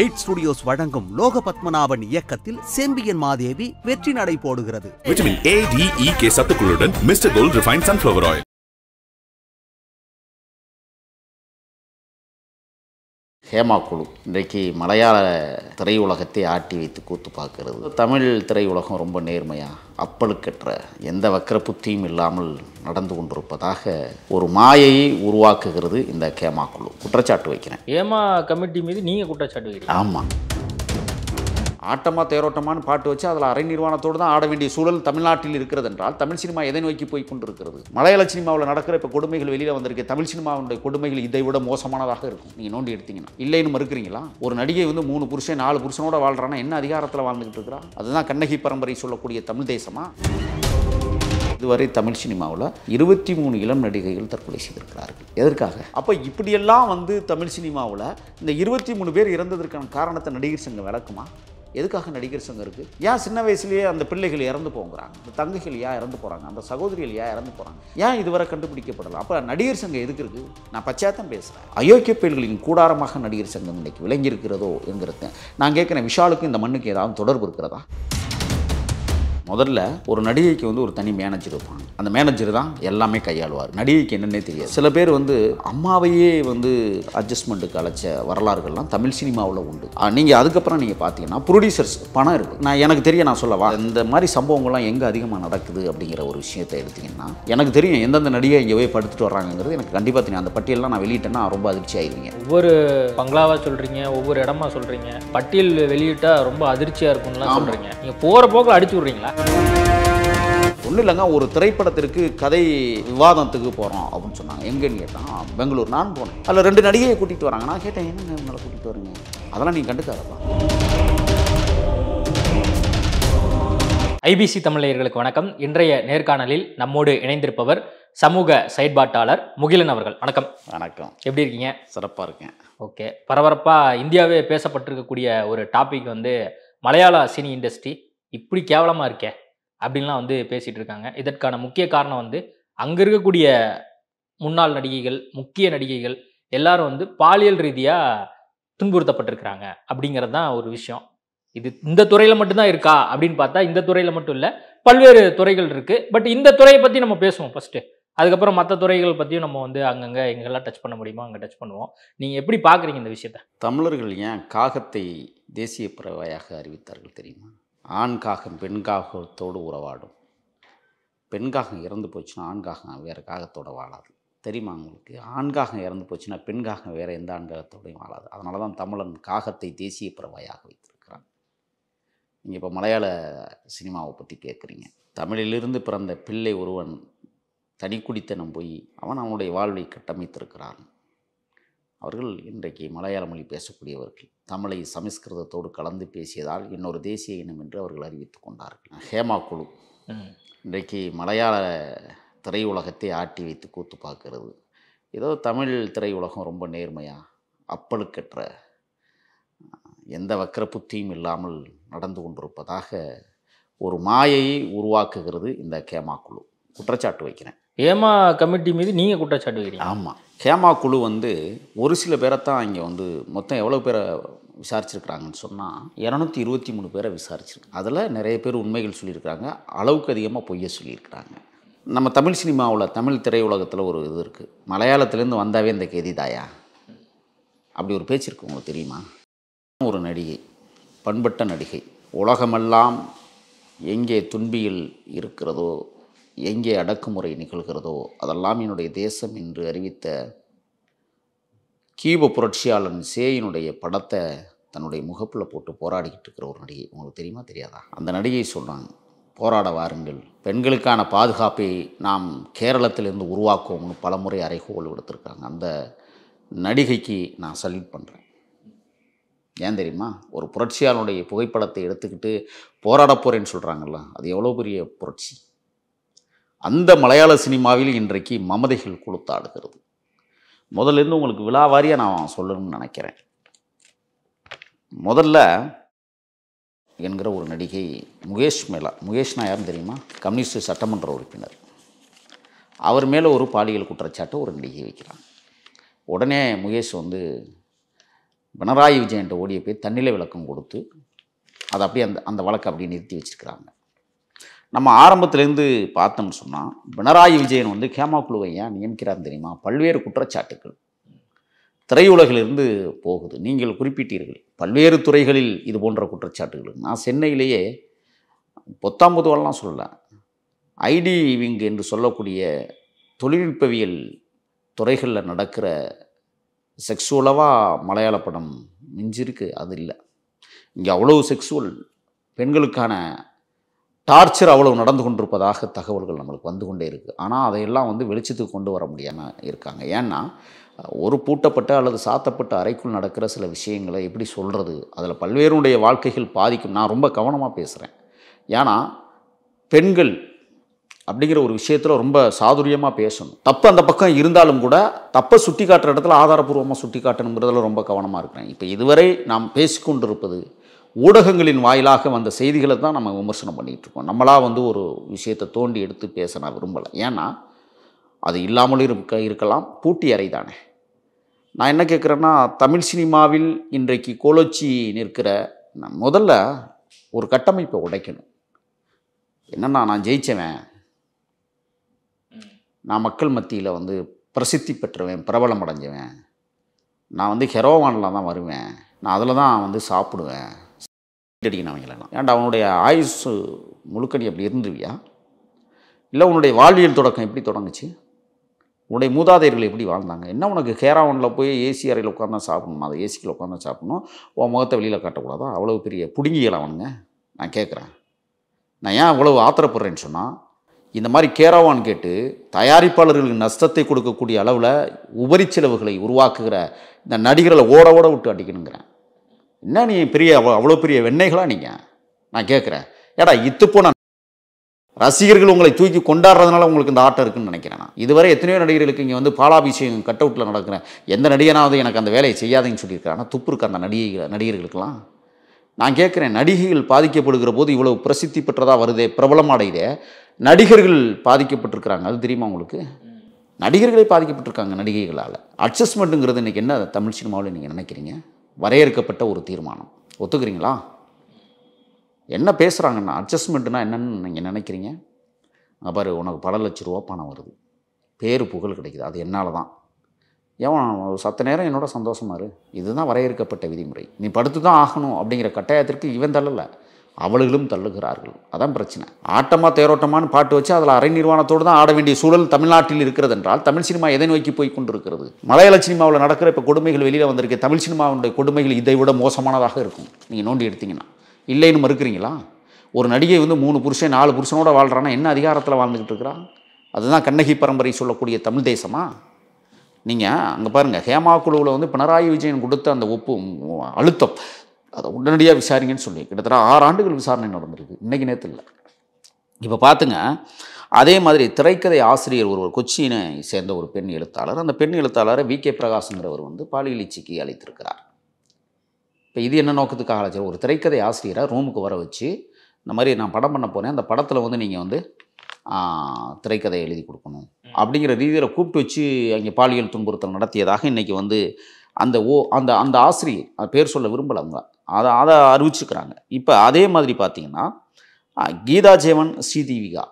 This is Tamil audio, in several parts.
எயிட் ஸ்டுடியோஸ் வழங்கும் லோக பத்மநாபன் இயக்கத்தில் செம்பியன் மாதேவி வெற்றி நடை போடுகிறது A K mister refine oil Hema குழு இன்றைக்கு மலையாள திரையுலகத்தை ஆட்டி வைத்து கூத்து பார்க்கறது தமிழ் திரையுலகம் ரொம்ப நேர்மையாக அப்பழுக்கற்ற எந்த வக்கர புத்தியும் இல்லாமல் நடந்து கொண்டிருப்பதாக ஒரு மாயையை உருவாக்குகிறது இந்த கேமா குழு குற்றச்சாட்டு வைக்கிறேன் ஏமா கமிட்டி மீது நீங்கள் குற்றச்சாட்டு வைக்கிறீங்க ஆமாம் ஆட்டமாக தேரோட்டமான பாட்டு வச்சு அதில் அரை நிர்வாணத்தோடு தான் ஆட வேண்டிய சூழல் தமிழ்நாட்டில் இருக்கிறது என்றால் தமிழ் சினிமா எதை நோக்கி போய் கொண்டிருக்கிறது மலையாள சினிமாவில் நடக்கிற இப்போ கொடுமைகள் வெளியில் வந்திருக்கு தமிழ் சினிமாவுடைய கொடுமைகள் இதை விட மோசமானதாக இருக்கும் நீங்கள் நோண்டி எடுத்தீங்கன்னா இல்லைன்னு மறுக்கிறீங்களா ஒரு நடிகை வந்து மூணு புருஷன் நாலு புருஷனோட வாழ்றான்னா என்ன அதிகாரத்தில் வாழ்ந்துகிட்டு இருக்கிறா அதுதான் கண்ணகி பரம்பரை சொல்லக்கூடிய தமிழ் தேசமா இதுவரை தமிழ் சினிமாவில் இருபத்தி மூணு இளம் நடிகைகள் தற்கொலை செய்திருக்கிறார்கள் எதற்காக அப்போ இப்படியெல்லாம் வந்து தமிழ் சினிமாவில் இந்த இருபத்தி மூணு பேர் இறந்ததற்கான காரணத்தை நடிகர் சங்கம் விளக்குமா எதுக்காக நடிகர் சங்கம் இருக்குது ஏன் சின்ன வயசுலேயே அந்த பிள்ளைகள் இறந்து போங்கிறாங்க அந்த தங்கைகள் ஏன் இறந்து போகிறாங்க அந்த சகோதரிகள் ஏன் இறந்து போகிறாங்க ஏன் இதுவரை கண்டுபிடிக்கப்படலை அப்போ நடிகர் சங்கம் எதுக்கு இருக்குது நான் பச்சாத்தான் பேசுகிறேன் அயோக்கிய புயல்களின் கூடாரமாக நடிகர் சங்கம் இன்னைக்கு விளங்கியிருக்கிறதோ என்கிறது நான் கேட்குறேன் விஷாலுக்கும் இந்த மண்ணுக்கு ஏதாவது தொடர்பு இருக்கிறதா முதல்ல ஒரு நடிகைக்கு வந்து ஒரு தனி மேனேஜர் இருப்பாங்க அந்த மேனேஜர் தான் எல்லாமே கையாளுவார் நடிகைக்கு என்னென்னே தெரியாது சில பேர் வந்து அம்மாவையே வந்து அட்ஜஸ்ட்மெண்ட்டுக்கு அழைச்ச வரலாறுகள்லாம் தமிழ் சினிமாவில் உண்டு நீங்கள் அதுக்கப்புறம் நீங்கள் பார்த்தீங்கன்னா ப்ரொடியூசர்ஸ் பணம் இருக்கு நான் எனக்கு தெரிய நான் சொல்லவா இந்த மாதிரி சம்பவங்கள்லாம் எங்கே அதிகமாக நடக்குது அப்படிங்கிற ஒரு விஷயத்தை எடுத்திங்கன்னா எனக்கு தெரியும் எந்தெந்த நடிகை இங்கே போய் படுத்துட்டு வர்றாங்கிறது எனக்கு கண்டிப்பாக தெரியும் அந்த பட்டியலாம் நான் வெளியிட்டேன்னா ரொம்ப அதிர்ச்சி ஆயிடுவீங்க ஒவ்வொரு பங்களாவாக சொல்கிறீங்க ஒவ்வொரு இடமா சொல்கிறீங்க பட்டியல் வெளியிட்டால் ரொம்ப அதிர்ச்சியாக இருக்கும்லாம் சொல்கிறீங்க நீங்கள் போகிற போக்கில் அடிச்சு விட்றீங்களா ஒன்றும் இல்லைங்க ஒரு திரைப்படத்திற்கு கதை விவாதத்துக்கு போகிறோம் அப்படின்னு சொன்னாங்க எங்கேன்னு கேட்டான் பெங்களூர் நான் போனேன் அதில் ரெண்டு நடிகையை கூட்டிகிட்டு வராங்க நான் கேட்டேன் என்ன உங்களை கூட்டிகிட்டு வரீங்க அதெல்லாம் நீங்கள் கண்டுக்காதப்பா ஐபிசி தமிழர்களுக்கு வணக்கம் இன்றைய நேர்காணலில் நம்மோடு இணைந்திருப்பவர் சமூக செயற்பாட்டாளர் முகிலன் அவர்கள் வணக்கம் வணக்கம் எப்படி இருக்கீங்க சிறப்பாக இருக்கேன் ஓகே பரபரப்பாக இந்தியாவே பேசப்பட்டிருக்கக்கூடிய ஒரு டாபிக் வந்து மலையாள சினி இண்டஸ்ட்ரி இப்படி கேவலமாக இருக்கே அப்படின்லாம் வந்து பேசிகிட்டு இருக்காங்க இதற்கான முக்கிய காரணம் வந்து அங்கே இருக்கக்கூடிய முன்னாள் நடிகைகள் முக்கிய நடிகைகள் எல்லாரும் வந்து பாலியல் ரீதியாக துன்புறுத்தப்பட்டிருக்கிறாங்க அப்படிங்கிறது தான் ஒரு விஷயம் இது இந்த துறையில் மட்டும்தான் இருக்கா அப்படின்னு பார்த்தா இந்த துறையில் மட்டும் இல்லை பல்வேறு துறைகள் இருக்குது பட் இந்த துறையை பற்றி நம்ம பேசுவோம் ஃபஸ்ட்டு அதுக்கப்புறம் மற்ற துறைகள் பற்றியும் நம்ம வந்து அங்கங்கே எங்கெல்லாம் டச் பண்ண முடியுமோ அங்கே டச் பண்ணுவோம் நீங்கள் எப்படி பார்க்குறீங்க இந்த விஷயத்த தமிழர்கள் ஏன் காகத்தை தேசிய பறவையாக அறிவித்தார்கள் தெரியுமா ஆண்காகம் பெண்காகத்தோடு உறவாடும் பெண்காகம் இறந்து போச்சுன்னா ஆண்காகம் வேறு காகத்தோடு வாழாது தெரியுமா உங்களுக்கு ஆண்காகம் இறந்து போச்சுன்னா பெண்காகம் வேறு எந்த ஆண்காகத்தோடையும் வாழாது அதனால தான் தமிழன் காகத்தை தேசிய பறவையாக வைத்திருக்கிறான் நீங்கள் இப்போ மலையாள சினிமாவை பற்றி கேட்குறீங்க தமிழிலிருந்து பிறந்த பிள்ளை ஒருவன் தனிக்குடித்தனம் போய் அவன் அவனுடைய வாழ்வை கட்டமைத்திருக்கிறான் அவர்கள் இன்றைக்கு மலையாள மொழி பேசக்கூடியவர்கள் தமிழை சமஸ்கிருதத்தோடு கலந்து பேசியதால் இன்னொரு தேசிய இனம் என்று அவர்கள் அறிவித்து கொண்டார்கள் ஹேமா குழு இன்றைக்கு மலையாள திரையுலகத்தை ஆட்டி வைத்து கூத்து பார்க்கிறது ஏதோ தமிழ் திரையுலகம் ரொம்ப நேர்மையாக அப்பழுக்கற்ற எந்த வக்கர புத்தியும் இல்லாமல் நடந்து கொண்டிருப்பதாக ஒரு மாயையை உருவாக்குகிறது இந்த கேமா குழு குற்றச்சாட்டு வைக்கிறேன் ஹேமா கமிட்டி மீது நீங்கள் குற்றச்சாட்டு வைக்கிறீங்க ஆமாம் ஹேமா குழு வந்து ஒரு சில பேரை தான் இங்கே வந்து மொத்தம் எவ்வளோ பேரை விசாரிச்சிருக்கிறாங்கன்னு சொன்னால் இரநூத்தி இருபத்தி மூணு பேரை விசாரிச்சிருக்கு அதில் நிறைய பேர் உண்மைகள் சொல்லியிருக்கிறாங்க அளவுக்கு அதிகமாக பொய்ய சொல்லியிருக்கிறாங்க நம்ம தமிழ் சினிமாவில் தமிழ் திரையுலகத்தில் ஒரு இது இருக்குது மலையாளத்துலேருந்து வந்தாவே இந்த கேதி தாயா அப்படி ஒரு பேச்சு இருக்கு உங்களுக்கு தெரியுமா ஒரு நடிகை பண்பட்ட நடிகை உலகமெல்லாம் எங்கே துன்பியில் இருக்கிறதோ எங்கே அடக்குமுறை நிகழ்கிறதோ அதெல்லாம் என்னுடைய தேசம் என்று அறிவித்த கீப புரட்சியாளன் சேயினுடைய படத்தை தன்னுடைய முகப்பில் போட்டு போராடிக்கிட்டு இருக்கிற ஒரு நடிகை உங்களுக்கு தெரியுமா தெரியாதா அந்த நடிகை சொல்கிறாங்க போராட வாருங்கள் பெண்களுக்கான பாதுகாப்பை நாம் கேரளத்திலிருந்து உருவாக்குவோம்னு பலமுறை அறைகோல் விடுத்திருக்காங்க அந்த நடிகைக்கு நான் சல்யூட் பண்ணுறேன் ஏன் தெரியுமா ஒரு புரட்சியாளனுடைய புகைப்படத்தை எடுத்துக்கிட்டு போராட போகிறேன்னு சொல்கிறாங்கல்ல அது எவ்வளோ பெரிய புரட்சி அந்த மலையாள சினிமாவில் இன்றைக்கு மமதைகள் கொளுத்தாடுகிறது முதல்லேருந்து உங்களுக்கு விழாவாரியாக நான் சொல்லணும்னு நினைக்கிறேன் முதல்ல என்கிற ஒரு நடிகை முகேஷ் மேலா முகேஷ்னா யாருன்னு தெரியுமா கம்யூனிஸ்ட் சட்டமன்ற உறுப்பினர் அவர் மேலே ஒரு பாலியல் குற்றச்சாட்டு ஒரு நடிகை வைக்கிறாங்க உடனே முகேஷ் வந்து பினராயி விஜயன்ட்ட ஓடிய போய் தண்ணியில் விளக்கம் கொடுத்து அதை அப்படியே அந்த அந்த வழக்கை அப்படியே நிறுத்தி வச்சுருக்கிறாங்க நம்ம ஆரம்பத்திலேருந்து பார்த்தோம்னு சொன்னால் பினராயி விஜயன் வந்து ஹேமா குழுவை ஏன் நியமிக்கிறார் தெரியுமா பல்வேறு குற்றச்சாட்டுகள் திரையுலகிலிருந்து போகுது நீங்கள் குறிப்பிட்டீர்கள் பல்வேறு துறைகளில் இது போன்ற குற்றச்சாட்டுகள் நான் சென்னையிலேயே பொத்தாம்பதுவெல்லாம் சொல்ல ஐடி விங் என்று சொல்லக்கூடிய தொழில்நுட்பவியல் துறைகளில் நடக்கிற செக்ஸுவலவாக மலையாள படம் மிஞ்சிருக்கு அது இல்லை இங்கே அவ்வளோ செக்ஸுவல் பெண்களுக்கான டார்ச்சர் அவ்வளவு நடந்து கொண்டிருப்பதாக தகவல்கள் நம்மளுக்கு வந்து கொண்டே இருக்குது ஆனால் அதையெல்லாம் வந்து வெளிச்சத்துக்கு கொண்டு வர முடியாமல் இருக்காங்க ஏன்னா ஒரு பூட்டப்பட்ட அல்லது சாத்தப்பட்ட அறைக்குள் நடக்கிற சில விஷயங்களை எப்படி சொல்கிறது அதில் பல்வேறுடைய வாழ்க்கைகள் பாதிக்கும் நான் ரொம்ப கவனமாக பேசுகிறேன் ஏன்னா பெண்கள் அப்படிங்கிற ஒரு விஷயத்தில் ரொம்ப சாதுரியமாக பேசணும் தப்பு அந்த பக்கம் இருந்தாலும் கூட தப்பை சுட்டி காட்டுற இடத்துல ஆதாரபூர்வமாக சுட்டி காட்டணுங்கிறதுல ரொம்ப கவனமாக இருக்கிறேன் இப்போ இதுவரை நாம் பேசிக்கொண்டிருப்பது ஊடகங்களின் வாயிலாக வந்த செய்திகளை தான் நம்ம விமர்சனம் பண்ணிகிட்ருக்கோம் நம்மளாக வந்து ஒரு விஷயத்தை தோண்டி எடுத்து பேச நான் விரும்பலை ஏன்னா அது இல்லாமலும் இருக்க இருக்கலாம் பூட்டி அறை தானே நான் என்ன கேட்குறேன்னா தமிழ் சினிமாவில் இன்றைக்கு கோலோச்சி நிற்கிற நான் முதல்ல ஒரு கட்டமைப்பை உடைக்கணும் என்னென்னா நான் ஜெயித்தவன் நான் மக்கள் மத்தியில் வந்து பிரசித்தி பெற்றுவேன் பிரபலம் அடைஞ்சவன் நான் வந்து ஹெரோவானில் தான் வருவேன் நான் அதில் தான் வந்து சாப்பிடுவேன் அடிக்கணும் அவங்களெல்லாம் ஏன்டா அவனுடைய ஆயுசு முழுக்க நீ அப்படி இருந்துருவியா இல்லை உன்னுடைய வாழ்வியல் தொடக்கம் எப்படி தொடங்குச்சு உன்னுடைய மூதாதையர்கள் எப்படி வாழ்ந்தாங்க என்ன உனக்கு கேராவனில் போய் ஏசி அறையில் உட்காந்து சாப்பிடணும் அதை ஏசிக்கில் உட்காந்து சாப்பிடணும் உன் முகத்தை வெளியில் காட்டக்கூடாதா அவ்வளோ பெரிய புடுங்கிகள் அவனுங்க நான் கேட்குறேன் நான் ஏன் அவ்வளோ ஆத்திரப்படுறேன்னு சொன்னால் இந்த மாதிரி கேராவான் கேட்டு தயாரிப்பாளர்களுக்கு நஷ்டத்தை கொடுக்கக்கூடிய அளவில் உபரி செலவுகளை உருவாக்குகிற இந்த நடிகர்களை ஓட ஓட விட்டு அடிக்கணுங்கிறேன் என்ன நீ பெரிய அவ்வளோ அவ்வளோ பெரிய வெண்ணெய்களா நீங்கள் நான் கேட்குறேன் ஏடா போன ரசிகர்கள் உங்களை தூக்கி கொண்டாடுறதுனால உங்களுக்கு இந்த ஆட்டம் இருக்குன்னு நினைக்கிறேன் நான் இதுவரை எத்தனையோ நடிகர்களுக்கு இங்கே வந்து பாலாபிஷேகம் கட் அவுட்டில் நடக்கிறேன் எந்த நடிகனாவது எனக்கு அந்த வேலையை செய்யாதுன்னு சொல்லியிருக்கேன் ஆனால் துப்பு இருக்க அந்த நடிகை நடிகர்களுக்கெல்லாம் நான் கேட்குறேன் நடிகைகள் பாதிக்கப்படுகிற போது இவ்வளவு பிரசித்தி பெற்றதாக வருதே பிரபலமடையுதே நடிகர்கள் பாதிக்கப்பட்டிருக்கிறாங்க அது தெரியுமா உங்களுக்கு நடிகர்களே பாதிக்கப்பட்டிருக்காங்க நடிகைகளால் அட்ஜஸ்ட்மெண்ட்டுங்கிறது இன்றைக்கி என்ன தமிழ் சினிமாவில் நீங்கள் நினைக்கிறீங்க வரையறுக்கப்பட்ட ஒரு தீர்மானம் ஒத்துக்கிறீங்களா என்ன பேசுகிறாங்கன்னா அட்ஜஸ்ட்மெண்ட்னா என்னென்னு நீங்கள் நினைக்கிறீங்க அப்பாரு உனக்கு பல லட்ச ரூபா பணம் வருது பேர் புகழ் கிடைக்குது அது என்னால் தான் ஏன் சத்த நேரம் என்னோட சந்தோஷமாக இரு இதுதான் வரையறுக்கப்பட்ட விதிமுறை நீ படுத்து தான் ஆகணும் அப்படிங்கிற கட்டாயத்திற்கு இவன் தள்ளலை அவளுகளும் தள்ளுகிறார்கள் அதான் பிரச்சனை ஆட்டமாக தேரோட்டமான பாட்டு வச்சு அதில் அரை நிர்வாணத்தோடு தான் ஆட வேண்டிய சூழல் தமிழ்நாட்டில் இருக்கிறது என்றால் தமிழ் சினிமா எதை நோக்கி போய் கொண்டிருக்கிறது மலையாள சினிமாவில் நடக்கிற இப்போ கொடுமைகள் வெளியில் வந்திருக்கு தமிழ் சினிமாவுடைய கொடுமைகள் இதை விட மோசமானதாக இருக்கும் நீங்கள் நோண்டி எடுத்தீங்கன்னா இல்லைன்னு மறுக்கிறீங்களா ஒரு நடிகை வந்து மூணு புருஷன் நாலு புருஷனோட வாழ்கிறான்னா என்ன அதிகாரத்தில் வாழ்ந்துகிட்டு இருக்கிறான் அதுதான் கண்ணகி பரம்பரை சொல்லக்கூடிய தமிழ் தேசமா நீங்கள் அங்கே பாருங்கள் ஹேமா குழுவில் வந்து பினராயி விஜயன் கொடுத்த அந்த ஒப்பு அழுத்தம் அதை உடனடியாக விசாரிங்கன்னு சொல்லி கிட்டத்தட்ட ஆறு ஆண்டுகள் விசாரணை நடந்திருக்கு இன்றைக்கி நேரத்தில் இப்போ பார்த்துங்க அதே மாதிரி திரைக்கதை ஆசிரியர் ஒருவர் கொச்சியினை சேர்ந்த ஒரு பெண் எழுத்தாளர் அந்த பெண் எழுத்தாளரை வி கே பிரகாஷ்ங்கிறவர் வந்து பாலியல் அழைத்திருக்கிறார் இப்போ இது என்ன நோக்கத்துக்காக அழைச்சார் ஒரு திரைக்கதை ஆசிரியராக ரூமுக்கு வர வச்சு இந்த மாதிரி நான் படம் பண்ண போனேன் அந்த படத்தில் வந்து நீங்கள் வந்து திரைக்கதை எழுதி கொடுக்கணும் அப்படிங்கிற ரீதியில் கூப்பிட்டு வச்சு அங்கே பாலியல் துன்புறுத்தல் நடத்தியதாக இன்றைக்கி வந்து அந்த ஓ அந்த அந்த ஆசிரியர் பேர் சொல்ல விரும்பலை அவங்க அதை அதை அறிவிச்சுக்கிறாங்க இப்போ அதே மாதிரி பார்த்தீங்கன்னா கீதா ஜேவன் ஸ்ரீதீவிகா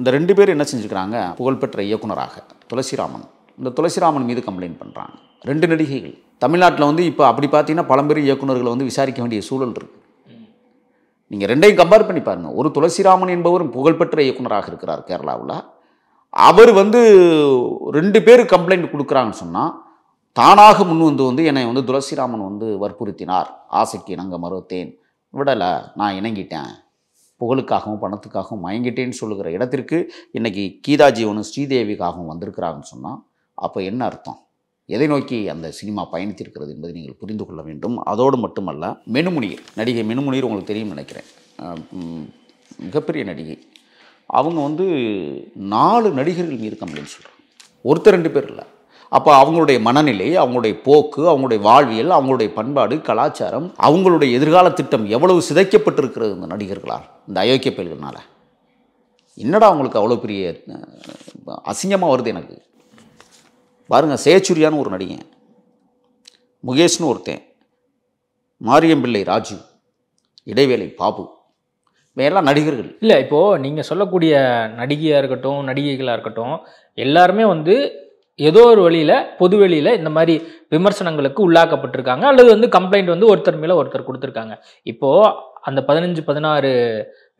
இந்த ரெண்டு பேர் என்ன செஞ்சுக்கிறாங்க புகழ்பெற்ற இயக்குனராக துளசிராமன் இந்த துளசிராமன் மீது கம்ப்ளைண்ட் பண்ணுறாங்க ரெண்டு நடிகைகள் தமிழ்நாட்டில் வந்து இப்போ அப்படி பார்த்தீங்கன்னா பழம்பெரிய இயக்குநர்களை வந்து விசாரிக்க வேண்டிய சூழல் இருக்குது நீங்கள் ரெண்டையும் கம்பேர் பண்ணி பாருங்கள் ஒரு துளசிராமன் என்பவரும் புகழ்பெற்ற இயக்குநராக இருக்கிறார் கேரளாவில் அவர் வந்து ரெண்டு பேர் கம்ப்ளைண்ட் கொடுக்குறாங்கன்னு சொன்னால் தானாக முன் வந்து வந்து என்னை வந்து துளசிராமன் வந்து வற்புறுத்தினார் ஆசைக்கு இணங்க மறுத்தேன் விடலை நான் இணங்கிட்டேன் புகழுக்காகவும் பணத்துக்காகவும் மயங்கிட்டேன்னு சொல்லுகிற இடத்திற்கு இன்றைக்கி கீதா ஸ்ரீதேவிக்காகவும் வந்திருக்கிறாங்கன்னு சொன்னால் அப்போ என்ன அர்த்தம் எதை நோக்கி அந்த சினிமா பயணித்திருக்கிறது என்பதை நீங்கள் புரிந்து கொள்ள வேண்டும் அதோடு மட்டுமல்ல மெனுமுனியர் நடிகை மெனுமுனியர் உங்களுக்கு தெரியும் நினைக்கிறேன் மிகப்பெரிய நடிகை அவங்க வந்து நாலு நடிகர்கள் இருக்க அப்படின்னு சொல்கிறாங்க ஒருத்தர் ரெண்டு பேர் இல்லை அப்போ அவங்களுடைய மனநிலை அவங்களுடைய போக்கு அவங்களுடைய வாழ்வியல் அவங்களுடைய பண்பாடு கலாச்சாரம் அவங்களுடைய எதிர்கால திட்டம் எவ்வளவு சிதைக்கப்பட்டிருக்கிறது இந்த நடிகர்களால் இந்த அயோக்கிய பயில்கள்னால் என்னடா அவங்களுக்கு அவ்வளோ பெரிய அசிங்கமாக வருது எனக்கு பாருங்கள் சேச்சுரியான்னு ஒரு நடிகன் முகேஷ்னு ஒருத்தன் மாரியம்பிள்ளை ராஜு இடைவேளை பாபு எல்லாம் நடிகர்கள் இல்லை இப்போது நீங்கள் சொல்லக்கூடிய நடிகையாக இருக்கட்டும் நடிகைகளாக இருக்கட்டும் எல்லாருமே வந்து ஏதோ ஒரு வழியில் பொது வெளியில் இந்த மாதிரி விமர்சனங்களுக்கு உள்ளாக்கப்பட்டிருக்காங்க அல்லது வந்து கம்ப்ளைண்ட் வந்து ஒருத்தர் மேலே ஒருத்தர் கொடுத்துருக்காங்க இப்போது அந்த பதினஞ்சு பதினாறு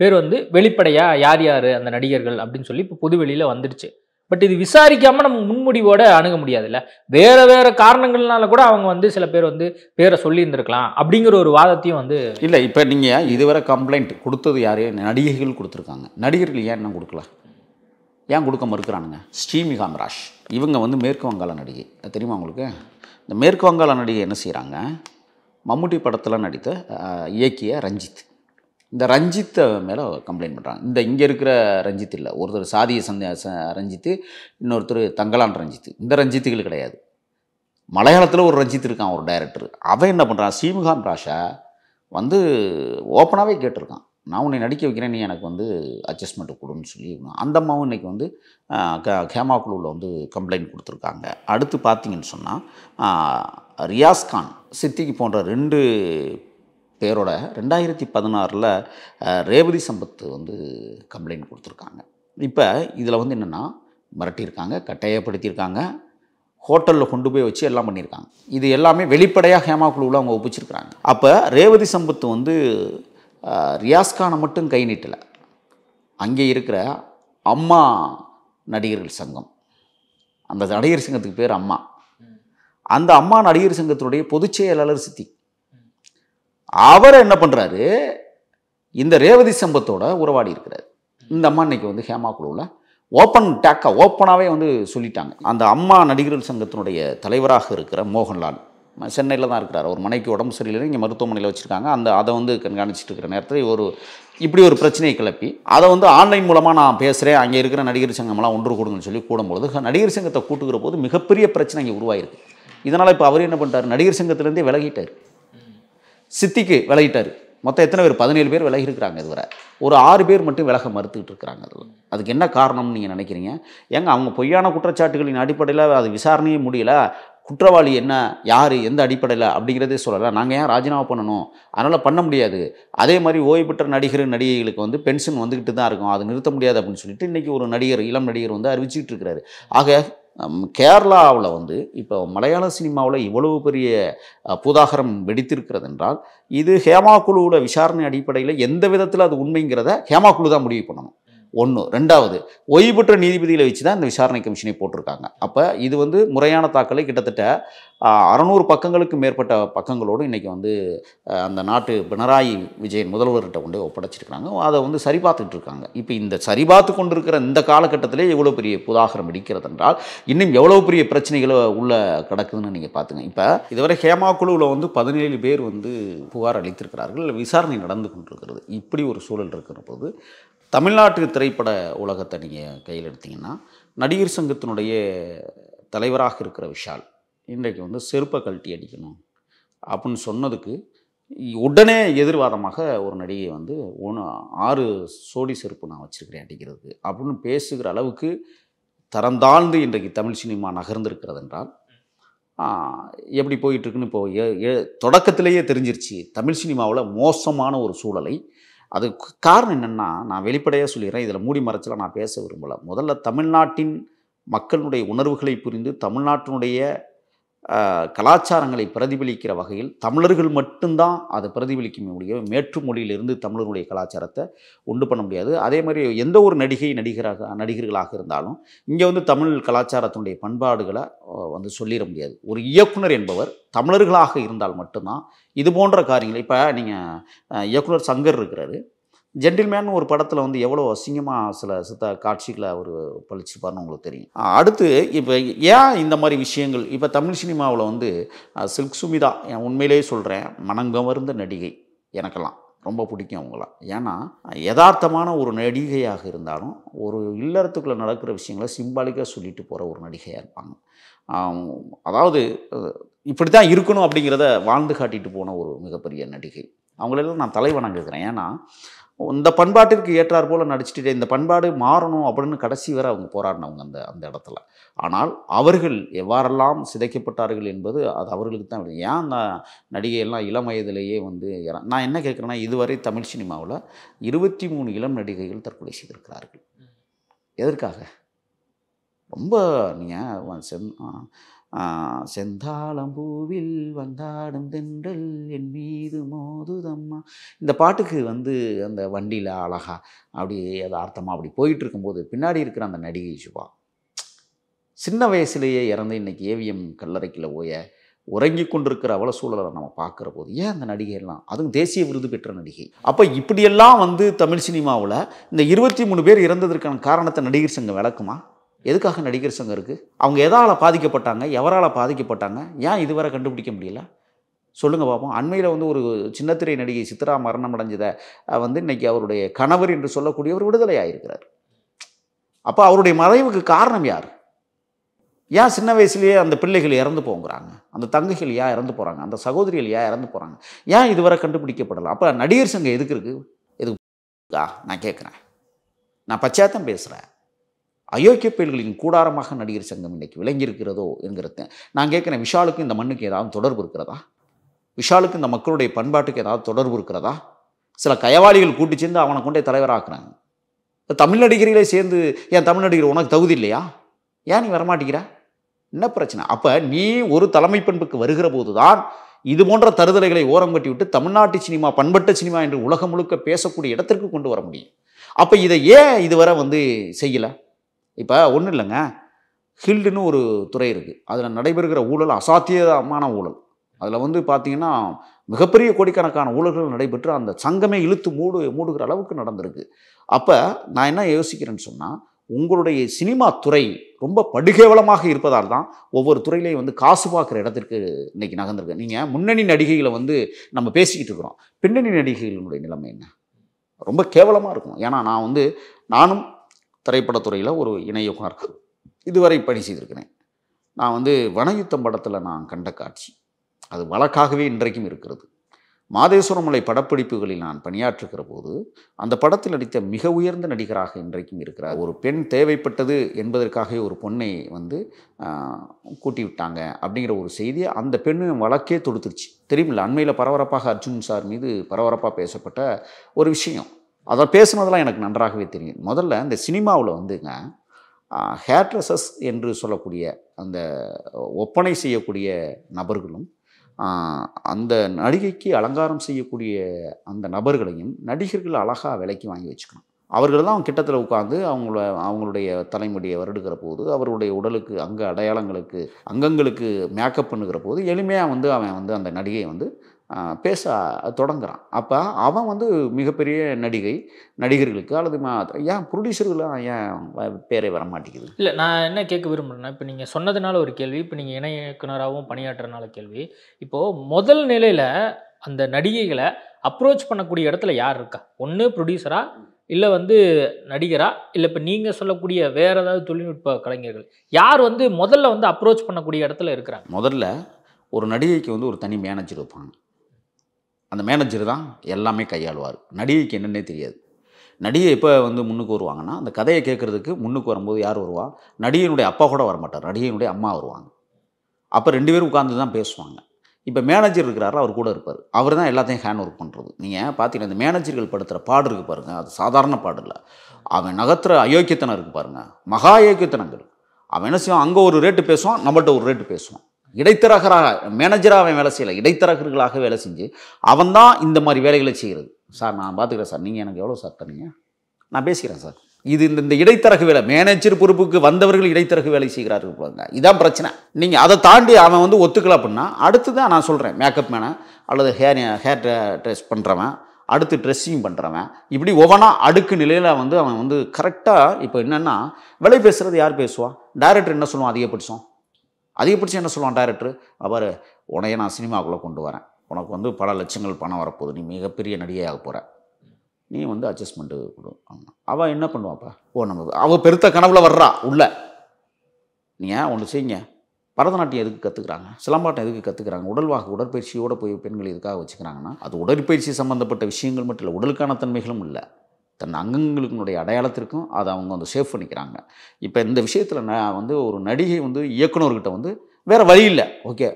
பேர் வந்து வெளிப்படையாக யார் யார் அந்த நடிகர்கள் அப்படின்னு சொல்லி இப்போ பொது வெளியில் வந்துடுச்சு பட் இது விசாரிக்காமல் நம்ம முன்முடிவோட அணுக முடியாதுல்ல வேறு வேறு காரணங்கள்னால கூட அவங்க வந்து சில பேர் வந்து பேரை சொல்லியிருந்திருக்கலாம் அப்படிங்கிற ஒரு வாதத்தையும் வந்து இல்லை இப்போ நீங்கள் இதுவரை கம்ப்ளைண்ட் கொடுத்தது யாரையும் நடிகைகள் கொடுத்துருக்காங்க நடிகர்கள் ஏன் என்ன கொடுக்கலாம் ஏன் கொடுக்க மறுக்கிறானுங்க ஸ்ரீமிகாம் ராஷ் இவங்க வந்து மேற்கு வங்காள நடிகை அது தெரியுமா உங்களுக்கு இந்த மேற்கு வங்காள நடிகை என்ன செய்கிறாங்க மம்முட்டி படத்தில் நடித்த இயக்கிய ரஞ்சித் இந்த ரஞ்சித்தை மேலே கம்ப்ளைண்ட் பண்ணுறாங்க இந்த இங்கே இருக்கிற ரஞ்சித் இல்லை ஒருத்தர் சாதிய சந்த ரஞ்சித்து இன்னொருத்தர் தங்கலான் ரஞ்சித்து இந்த ரஞ்சித்துகள் கிடையாது மலையாளத்தில் ஒரு ரஞ்சித் இருக்கான் ஒரு டைரக்டர் அவன் என்ன பண்ணுறான் சீமிகாம் ராஷா வந்து ஓப்பனாகவே கேட்டிருக்கான் நான் உன்னை நடிக்க வைக்கிறேன் நீ எனக்கு வந்து அட்ஜஸ்ட்மெண்ட்டு கொடுன்னு சொல்லி அந்த அம்மாவும் இன்றைக்கி வந்து க குழுவில் வந்து கம்ப்ளைண்ட் கொடுத்துருக்காங்க அடுத்து பார்த்தீங்கன்னு சொன்னால் ரியாஸ்கான் சித்திக்கு போன்ற ரெண்டு பேரோட ரெண்டாயிரத்தி பதினாறில் ரேவதி சம்பத்து வந்து கம்ப்ளைண்ட் கொடுத்துருக்காங்க இப்போ இதில் வந்து என்னென்னா மிரட்டியிருக்காங்க கட்டாயப்படுத்தியிருக்காங்க ஹோட்டலில் கொண்டு போய் வச்சு எல்லாம் பண்ணியிருக்காங்க இது எல்லாமே வெளிப்படையாக ஹேமா குழுவில் அவங்க ஒப்பிச்சிருக்கிறாங்க அப்போ ரேவதி சம்பத்து வந்து ரியாஸ்கானை மட்டும் கை நீட்டலை அங்கே இருக்கிற அம்மா நடிகர்கள் சங்கம் அந்த நடிகர் சங்கத்துக்கு பேர் அம்மா அந்த அம்மா நடிகர் சங்கத்தினுடைய பொதுச் செயலாளர் சித்தி அவர் என்ன பண்ணுறாரு இந்த ரேவதி சம்பத்தோட உறவாடி இருக்கிறார் இந்த அம்மா இன்னைக்கு வந்து ஹேமா குழுவில் ஓப்பன் டேக்கா ஓப்பனாகவே வந்து சொல்லிட்டாங்க அந்த அம்மா நடிகர்கள் சங்கத்தினுடைய தலைவராக இருக்கிற மோகன்லால் சென்னையில் தான் இருக்கிறார் ஒரு மனைக்கு உடம்பு சரியில்லை இங்கே மருத்துவமனையில் வச்சுருக்காங்க அந்த அதை வந்து கண்காணிச்சிட்டு இருக்கிற நேரத்தில் ஒரு இப்படி ஒரு பிரச்சனையை கிளப்பி அதை வந்து ஆன்லைன் மூலமாக நான் பேசுகிறேன் அங்கே இருக்கிற நடிகர் சங்கம்லாம் ஒன்று கொடுங்கன்னு சொல்லி கூடும்பொழுது நடிகர் சங்கத்தை கூட்டுகிற போது மிகப்பெரிய பிரச்சனை இங்கே உருவாயிருக்கு இதனால் இப்போ அவர் என்ன பண்ணிட்டார் நடிகர் சங்கத்திலேருந்தே விலகிட்டார் சித்திக்கு விலகிட்டார் மொத்தம் எத்தனை பேர் பதினேழு பேர் விலகி இருக்கிறாங்க இதுவரை ஒரு ஆறு பேர் மட்டும் விலக மறுத்துக்கிட்டு இருக்கிறாங்க அதில் அதுக்கு என்ன காரணம்னு நீங்கள் நினைக்கிறீங்க ஏங்க அவங்க பொய்யான குற்றச்சாட்டுகளின் அடிப்படையில் அது விசாரணையே முடியல குற்றவாளி என்ன யார் எந்த அடிப்படையில் அப்படிங்கிறதே சொல்லலை நாங்கள் ஏன் ராஜினாமா பண்ணணும் அதனால் பண்ண முடியாது அதே மாதிரி ஓய்வு பெற்ற நடிகர் நடிகைகளுக்கு வந்து பென்ஷன் வந்துக்கிட்டு தான் இருக்கும் அது நிறுத்த முடியாது அப்படின்னு சொல்லிட்டு இன்றைக்கி ஒரு நடிகர் இளம் நடிகர் வந்து அறிவிச்சிக்கிட்டு இருக்கிறாரு ஆக கேரளாவில் வந்து இப்போ மலையாள சினிமாவில் இவ்வளவு பெரிய புதாகரம் வெடித்திருக்கிறது என்றால் இது ஹேமா குழுவோட விசாரணை அடிப்படையில் எந்த விதத்தில் அது உண்மைங்கிறத ஹேமா குழு தான் முடிவு பண்ணணும் ஒன்று ரெண்டாவது ஓய்வு பெற்ற நீதிபதிகளை வச்சு தான் இந்த விசாரணை கமிஷனை போட்டிருக்காங்க அப்போ இது வந்து முறையான தாக்கலை கிட்டத்தட்ட அறநூறு பக்கங்களுக்கு மேற்பட்ட பக்கங்களோடு இன்றைக்கி வந்து அந்த நாட்டு பினராயி விஜயன் முதல்வர்கிட்ட கொண்டு ஒப்படைச்சிருக்கிறாங்க அதை வந்து சரிபார்த்துட்டு இருக்காங்க இப்போ இந்த சரிபார்த்து கொண்டிருக்கிற இந்த காலகட்டத்திலே எவ்வளோ பெரிய புதாகரம் இடிக்கிறது என்றால் இன்னும் எவ்வளோ பெரிய பிரச்சனைகளை உள்ளே கிடக்குதுன்னு நீங்கள் பார்த்துங்க இப்போ இதுவரை ஹேமா குழுவில் வந்து பதினேழு பேர் வந்து புகார் அளித்திருக்கிறார்கள் விசாரணை நடந்து கொண்டிருக்கிறது இப்படி ஒரு சூழல் இருக்கிற போது தமிழ்நாட்டு திரைப்பட உலகத்தை நீங்கள் கையில் எடுத்திங்கன்னா நடிகர் சங்கத்தினுடைய தலைவராக இருக்கிற விஷால் இன்றைக்கு வந்து செருப்பை கழட்டி அடிக்கணும் அப்படின்னு சொன்னதுக்கு உடனே எதிர்வாதமாக ஒரு நடிகை வந்து ஒன்று ஆறு சோடி செருப்பு நான் வச்சுருக்கிறேன் அடிக்கிறதுக்கு அப்படின்னு பேசுகிற அளவுக்கு தரந்தாழ்ந்து இன்றைக்கு தமிழ் சினிமா நகர்ந்திருக்கிறது என்றால் எப்படி போயிட்டுருக்குன்னு இப்போ தொடக்கத்திலேயே தெரிஞ்சிருச்சு தமிழ் சினிமாவில் மோசமான ஒரு சூழலை அதுக்கு காரணம் என்னென்னா நான் வெளிப்படையாக சொல்லிடுறேன் இதில் மூடி மறைச்சலாம் நான் பேச விரும்பலை முதல்ல தமிழ்நாட்டின் மக்களுடைய உணர்வுகளை புரிந்து தமிழ்நாட்டினுடைய கலாச்சாரங்களை பிரதிபலிக்கிற வகையில் தமிழர்கள் மட்டும்தான் அதை பிரதிபலிக்குமே ஒழிய மேற்று மொழியிலிருந்து தமிழர்களுடைய கலாச்சாரத்தை உண்டு பண்ண முடியாது அதே மாதிரி எந்த ஒரு நடிகை நடிகராக நடிகர்களாக இருந்தாலும் இங்கே வந்து தமிழ் கலாச்சாரத்தினுடைய பண்பாடுகளை வந்து சொல்லிட முடியாது ஒரு இயக்குனர் என்பவர் தமிழர்களாக இருந்தால் மட்டும்தான் இது போன்ற காரியங்கள் இப்போ நீங்கள் இயக்குனர் சங்கர் இருக்கிறாரு ஜென்டில்மேன் ஒரு படத்தில் வந்து எவ்வளோ அசிங்கமாக சில சித்த காட்சிகளை அவர் பழிச்சுப்பார்னு உங்களுக்கு தெரியும் அடுத்து இப்போ ஏன் இந்த மாதிரி விஷயங்கள் இப்போ தமிழ் சினிமாவில் வந்து சில்க் சுமிதா என் உண்மையிலேயே சொல்கிறேன் மனங்கவர்ந்த நடிகை எனக்கெல்லாம் ரொம்ப பிடிக்கும் அவங்களாம் ஏன்னா யதார்த்தமான ஒரு நடிகையாக இருந்தாலும் ஒரு இல்லறத்துக்குள்ளே நடக்கிற விஷயங்களை சிம்பாலிக்காக சொல்லிட்டு போகிற ஒரு நடிகையாக இருப்பாங்க அதாவது இப்படி தான் இருக்கணும் அப்படிங்கிறத வாழ்ந்து காட்டிட்டு போன ஒரு மிகப்பெரிய நடிகை அவங்களெல்லாம் நான் தலை வணங்குகிறேன் ஏன்னா இந்த பண்பாட்டிற்கு ஏற்றார் போல் நடிச்சுட்டு இந்த பண்பாடு மாறணும் அப்படின்னு கடைசி வரை அவங்க போராடினவங்க அந்த அந்த இடத்துல ஆனால் அவர்கள் எவ்வாறெல்லாம் சிதைக்கப்பட்டார்கள் என்பது அது அவர்களுக்கு தான் ஏன் அந்த நடிகையெல்லாம் இளம் வயதிலேயே வந்து நான் என்ன கேட்குறேன்னா இதுவரை தமிழ் சினிமாவில் இருபத்தி மூணு இளம் நடிகைகள் தற்கொலை செய்திருக்கிறார்கள் எதற்காக ரொம்ப நீங்கள் செந்தாளம்பூவில் வந்தாடும் தென்றல் என் மீது மோதுதம்மா இந்த பாட்டுக்கு வந்து அந்த வண்டியில் அழகா அப்படி அர்த்தமாக அப்படி போயிட்டுருக்கும்போது பின்னாடி இருக்கிற அந்த நடிகை சுபா சின்ன வயசுலேயே இறந்து இன்றைக்கி ஏவிஎம் கல்லறைக்கில் போய உறங்கி கொண்டிருக்கிற அவல சூழலை நம்ம பார்க்குற போது ஏன் அந்த நடிகைலாம் அதுவும் தேசிய விருது பெற்ற நடிகை அப்போ இப்படியெல்லாம் வந்து தமிழ் சினிமாவில் இந்த இருபத்தி மூணு பேர் இறந்ததற்கான காரணத்தை நடிகர் சங்கம் விளக்குமா எதுக்காக நடிகர் சங்கம் இருக்குது அவங்க எதால் பாதிக்கப்பட்டாங்க எவரால் பாதிக்கப்பட்டாங்க ஏன் இதுவரை கண்டுபிடிக்க முடியல சொல்லுங்கள் பார்ப்போம் அண்மையில் வந்து ஒரு சின்னத்திரை நடிகை சித்ரா மரணம் அடைஞ்சதை வந்து இன்றைக்கி அவருடைய கணவர் என்று சொல்லக்கூடியவர் விடுதலை ஆகிருக்கிறார் அப்போ அவருடைய மறைவுக்கு காரணம் யார் ஏன் சின்ன வயசுலேயே அந்த பிள்ளைகள் இறந்து போங்கிறாங்க அந்த தங்கைகள் ஏன் இறந்து போகிறாங்க அந்த சகோதரிகள் ஏன் இறந்து போகிறாங்க ஏன் இதுவரை கண்டுபிடிக்கப்படலை அப்போ நடிகர் சங்கம் எதுக்கு இருக்குது எதுக்கு நான் கேட்குறேன் நான் பச்சாத்தம் பேசுகிறேன் அயோக்கிய பெயர்களின் கூடாரமாக நடிகர் சங்கம் இன்னைக்கு விளங்கியிருக்கிறதோ என்கிறது நான் கேட்குறேன் விஷாலுக்கும் இந்த மண்ணுக்கு ஏதாவது தொடர்பு இருக்கிறதா விஷாலுக்கு இந்த மக்களுடைய பண்பாட்டுக்கு ஏதாவது தொடர்பு இருக்கிறதா சில கயவாளிகள் கூட்டி சேர்ந்து அவனை கொண்டே தலைவராக்குறாங்க தமிழ் நடிகர்களே சேர்ந்து ஏன் தமிழ் நடிகர் உனக்கு தகுதி இல்லையா ஏன் நீ வரமாட்டேங்கிற என்ன பிரச்சனை அப்போ நீ ஒரு தலைமை பண்புக்கு வருகிற போது தான் இது போன்ற தருதலைகளை ஓரம் விட்டு தமிழ்நாட்டு சினிமா பண்பட்ட சினிமா என்று உலகம் முழுக்க பேசக்கூடிய இடத்திற்கு கொண்டு வர முடியும் அப்போ இதை ஏன் இதுவரை வந்து செய்யலை இப்போ ஒன்றும் இல்லைங்க ஹில்டுன்னு ஒரு துறை இருக்குது அதில் நடைபெறுகிற ஊழல் அசாத்தியமான ஊழல் அதில் வந்து பார்த்திங்கன்னா மிகப்பெரிய கோடிக்கணக்கான ஊழல்கள் நடைபெற்று அந்த சங்கமே இழுத்து மூடு மூடுகிற அளவுக்கு நடந்திருக்கு அப்போ நான் என்ன யோசிக்கிறேன்னு சொன்னால் உங்களுடைய சினிமா துறை ரொம்ப படுகேவலமாக இருப்பதால் தான் ஒவ்வொரு துறையிலையும் வந்து காசு பார்க்குற இடத்திற்கு இன்றைக்கி நகர்ந்துருக்கு நீங்கள் முன்னணி நடிகைகளை வந்து நம்ம பேசிக்கிட்டு இருக்கிறோம் பின்னணி நடிகைகளினுடைய நிலைமை என்ன ரொம்ப கேவலமாக இருக்கும் ஏன்னா நான் வந்து நானும் திரைப்படத்துறையில் ஒரு இயக்குனர் இதுவரை பணி செய்திருக்கிறேன் நான் வந்து வனயுத்தம் படத்தில் நான் கண்ட காட்சி அது வழக்காகவே இன்றைக்கும் இருக்கிறது மாதேஸ்வரமலை படப்பிடிப்புகளில் நான் பணியாற்றுகிற போது அந்த படத்தில் நடித்த மிக உயர்ந்த நடிகராக இன்றைக்கும் இருக்கிறார் ஒரு பெண் தேவைப்பட்டது என்பதற்காக ஒரு பொண்ணை வந்து கூட்டி விட்டாங்க அப்படிங்கிற ஒரு செய்தியை அந்த பெண்ணு வழக்கே தொடுத்துருச்சு தெரியுமில்ல அண்மையில் பரபரப்பாக அர்ஜுன் சார் மீது பரபரப்பாக பேசப்பட்ட ஒரு விஷயம் அதை பேசுனதெல்லாம் எனக்கு நன்றாகவே தெரியும் முதல்ல இந்த சினிமாவில் வந்துங்க ஹேட்ரஸஸ் என்று சொல்லக்கூடிய அந்த ஒப்பனை செய்யக்கூடிய நபர்களும் அந்த நடிகைக்கு அலங்காரம் செய்யக்கூடிய அந்த நபர்களையும் நடிகர்கள் அழகாக விலைக்கு வாங்கி வச்சுக்கணும் அவர்கள் தான் கிட்டத்தில் உட்காந்து அவங்கள அவங்களுடைய தலைமுடியை வருடுகிற போது அவருடைய உடலுக்கு அங்க அடையாளங்களுக்கு அங்கங்களுக்கு மேக்கப் பண்ணுகிற போது எளிமையாக வந்து அவன் வந்து அந்த நடிகையை வந்து பேச தொடங்குறான் அப்போ அவன் வந்து மிகப்பெரிய நடிகை நடிகர்களுக்கு அல்லது ஏன் ப்ரொடியூசர்கள்லாம் ஏன் பேரை வர மாட்டேங்குது இல்லை நான் என்ன கேட்க விரும்புகிறேன்னா இப்போ நீங்கள் சொன்னதுனால ஒரு கேள்வி இப்போ நீங்கள் இணை இயக்குனராகவும் பணியாற்றுறனால கேள்வி இப்போது முதல் நிலையில் அந்த நடிகைகளை அப்ரோச் பண்ணக்கூடிய இடத்துல யார் இருக்கா ஒன்று ப்ரொடியூசரா இல்லை வந்து நடிகரா இல்லை இப்போ நீங்கள் சொல்லக்கூடிய வேறு ஏதாவது தொழில்நுட்ப கலைஞர்கள் யார் வந்து முதல்ல வந்து அப்ரோச் பண்ணக்கூடிய இடத்துல இருக்கிறாங்க முதல்ல ஒரு நடிகைக்கு வந்து ஒரு தனி மேனேஜர் வைப்பாங்க அந்த மேனேஜர் தான் எல்லாமே கையாளுவார் நடிகைக்கு என்னென்னே தெரியாது நடிகை எப்போ வந்து முன்னுக்கு வருவாங்கன்னா அந்த கதையை கேட்குறதுக்கு முன்னுக்கு வரும்போது யார் வருவா நடிகையினுடைய அப்பா கூட வரமாட்டார் நடிகையினுடைய அம்மா வருவாங்க அப்போ ரெண்டு பேரும் உட்காந்து தான் பேசுவாங்க இப்போ மேனேஜர் இருக்கிறாரா அவர் கூட இருப்பார் அவர் தான் எல்லாத்தையும் ஹேண்ட் ஒர்க் பண்ணுறது நீங்கள் பார்த்தீங்கன்னா இந்த மேனேஜர்கள் படுத்துகிற பாடு இருக்குது பாருங்கள் அது சாதாரண பாடு இல்லை அவன் நகத்துற அயோக்கியத்தனம் இருக்குது பாருங்கள் மகா அயோக்கியத்தனங்கள் அவன் என்ன செய்வான் அங்கே ஒரு ரேட்டு பேசுவான் நம்மள்கிட்ட ஒரு ரேட்டு பேசுவான் இடைத்தரகராக மேனேஜராக அவன் வேலை செய்யலை இடைத்தரகர்களாக வேலை செஞ்சு அவன் தான் இந்த மாதிரி வேலைகளை செய்கிறது சார் நான் பார்த்துக்கிறேன் சார் நீங்கள் எனக்கு எவ்வளோ சார் தரீங்க நான் பேசிக்கிறேன் சார் இது இந்த இந்த இடைத்தரகு வேலை மேனேஜர் பொறுப்புக்கு வந்தவர்கள் இடைத்தரகு வேலை செய்கிறார்கள் போலங்க இதான் பிரச்சனை நீங்கள் அதை தாண்டி அவன் வந்து ஒத்துக்கல அப்படின்னா அடுத்து தான் நான் சொல்கிறேன் மேக்கப் மேனை அல்லது ஹேர் ஹேர் ட்ரெஸ் பண்ணுறவன் அடுத்து ட்ரெஸ்ஸிங் பண்ணுறவன் இப்படி ஒவ்வொன்றா அடுக்கு நிலையில் வந்து அவன் வந்து கரெக்டாக இப்போ என்னென்னா விலை பேசுகிறது யார் பேசுவான் டேரக்டர் என்ன சொல்லுவான் அதிகப்படிச்சோம் அதிகபட்சம் என்ன சொல்லுவான் டேரக்டர் அவர் உனையை நான் சினிமாக்குள்ளே கொண்டு வரேன் உனக்கு வந்து பல லட்சங்கள் பணம் வரப்போகுது நீ மிகப்பெரிய நடிகையாக போகிற நீ வந்து அட்ஜஸ்ட்மெண்ட்டு கொடு அவள் என்ன பண்ணுவாப்பா ஓ நம்ம அவள் பெருத்த கனவுல வர்றா உள்ள ஏன் ஒன்று செய்யுங்க பரதநாட்டியம் எதுக்கு கற்றுக்குறாங்க சிலம்பாட்டம் எதுக்கு கற்றுக்குறாங்க உடல்வாக உடற்பயிற்சியோடு போய் பெண்கள் எதுக்காக வச்சுக்கிறாங்கன்னா அது உடற்பயிற்சி சம்மந்தப்பட்ட விஷயங்கள் மட்டும் இல்லை உடலுக்கான தன்மைகளும் இல்லை தன் அங்கங்களுக்குனுடைய அடையாளத்திற்கும் அதை அவங்க வந்து சேவ் பண்ணிக்கிறாங்க இப்போ இந்த விஷயத்தில் நான் வந்து ஒரு நடிகை வந்து இயக்குனர்கிட்ட வந்து வேறு வழி இல்லை ஓகே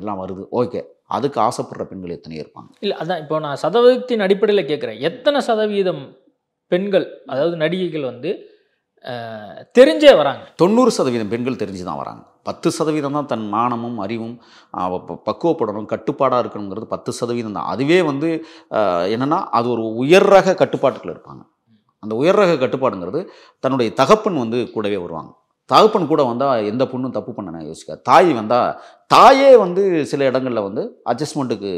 எல்லாம் வருது ஓகே அதுக்கு ஆசைப்படுற பெண்கள் எத்தனை இருப்பாங்க இல்லை அதான் இப்போ நான் சதவீதத்தின் அடிப்படையில் கேட்குறேன் எத்தனை சதவீதம் பெண்கள் அதாவது நடிகைகள் வந்து தெரிஞ்சே வராங்க தொண்ணூறு சதவீதம் பெண்கள் தெரிஞ்சு தான் வராங்க பத்து சதவீதம் தான் தன் மானமும் அறிவும் பக்குவப்படணும் கட்டுப்பாடாக இருக்கணுங்கிறது பத்து சதவீதம் தான் அதுவே வந்து என்னென்னா அது ஒரு உயர் ரக கட்டுப்பாட்டுக்குள்ள இருப்பாங்க அந்த உயர் ரக கட்டுப்பாடுங்கிறது தன்னுடைய தகப்பன் வந்து கூடவே வருவாங்க தகப்பன் கூட வந்தால் எந்த பொண்ணும் தப்பு பண்ண நான் யோசிக்க தாய் வந்தால் தாயே வந்து சில இடங்களில் வந்து அட்ஜஸ்ட்மெண்ட்டுக்கு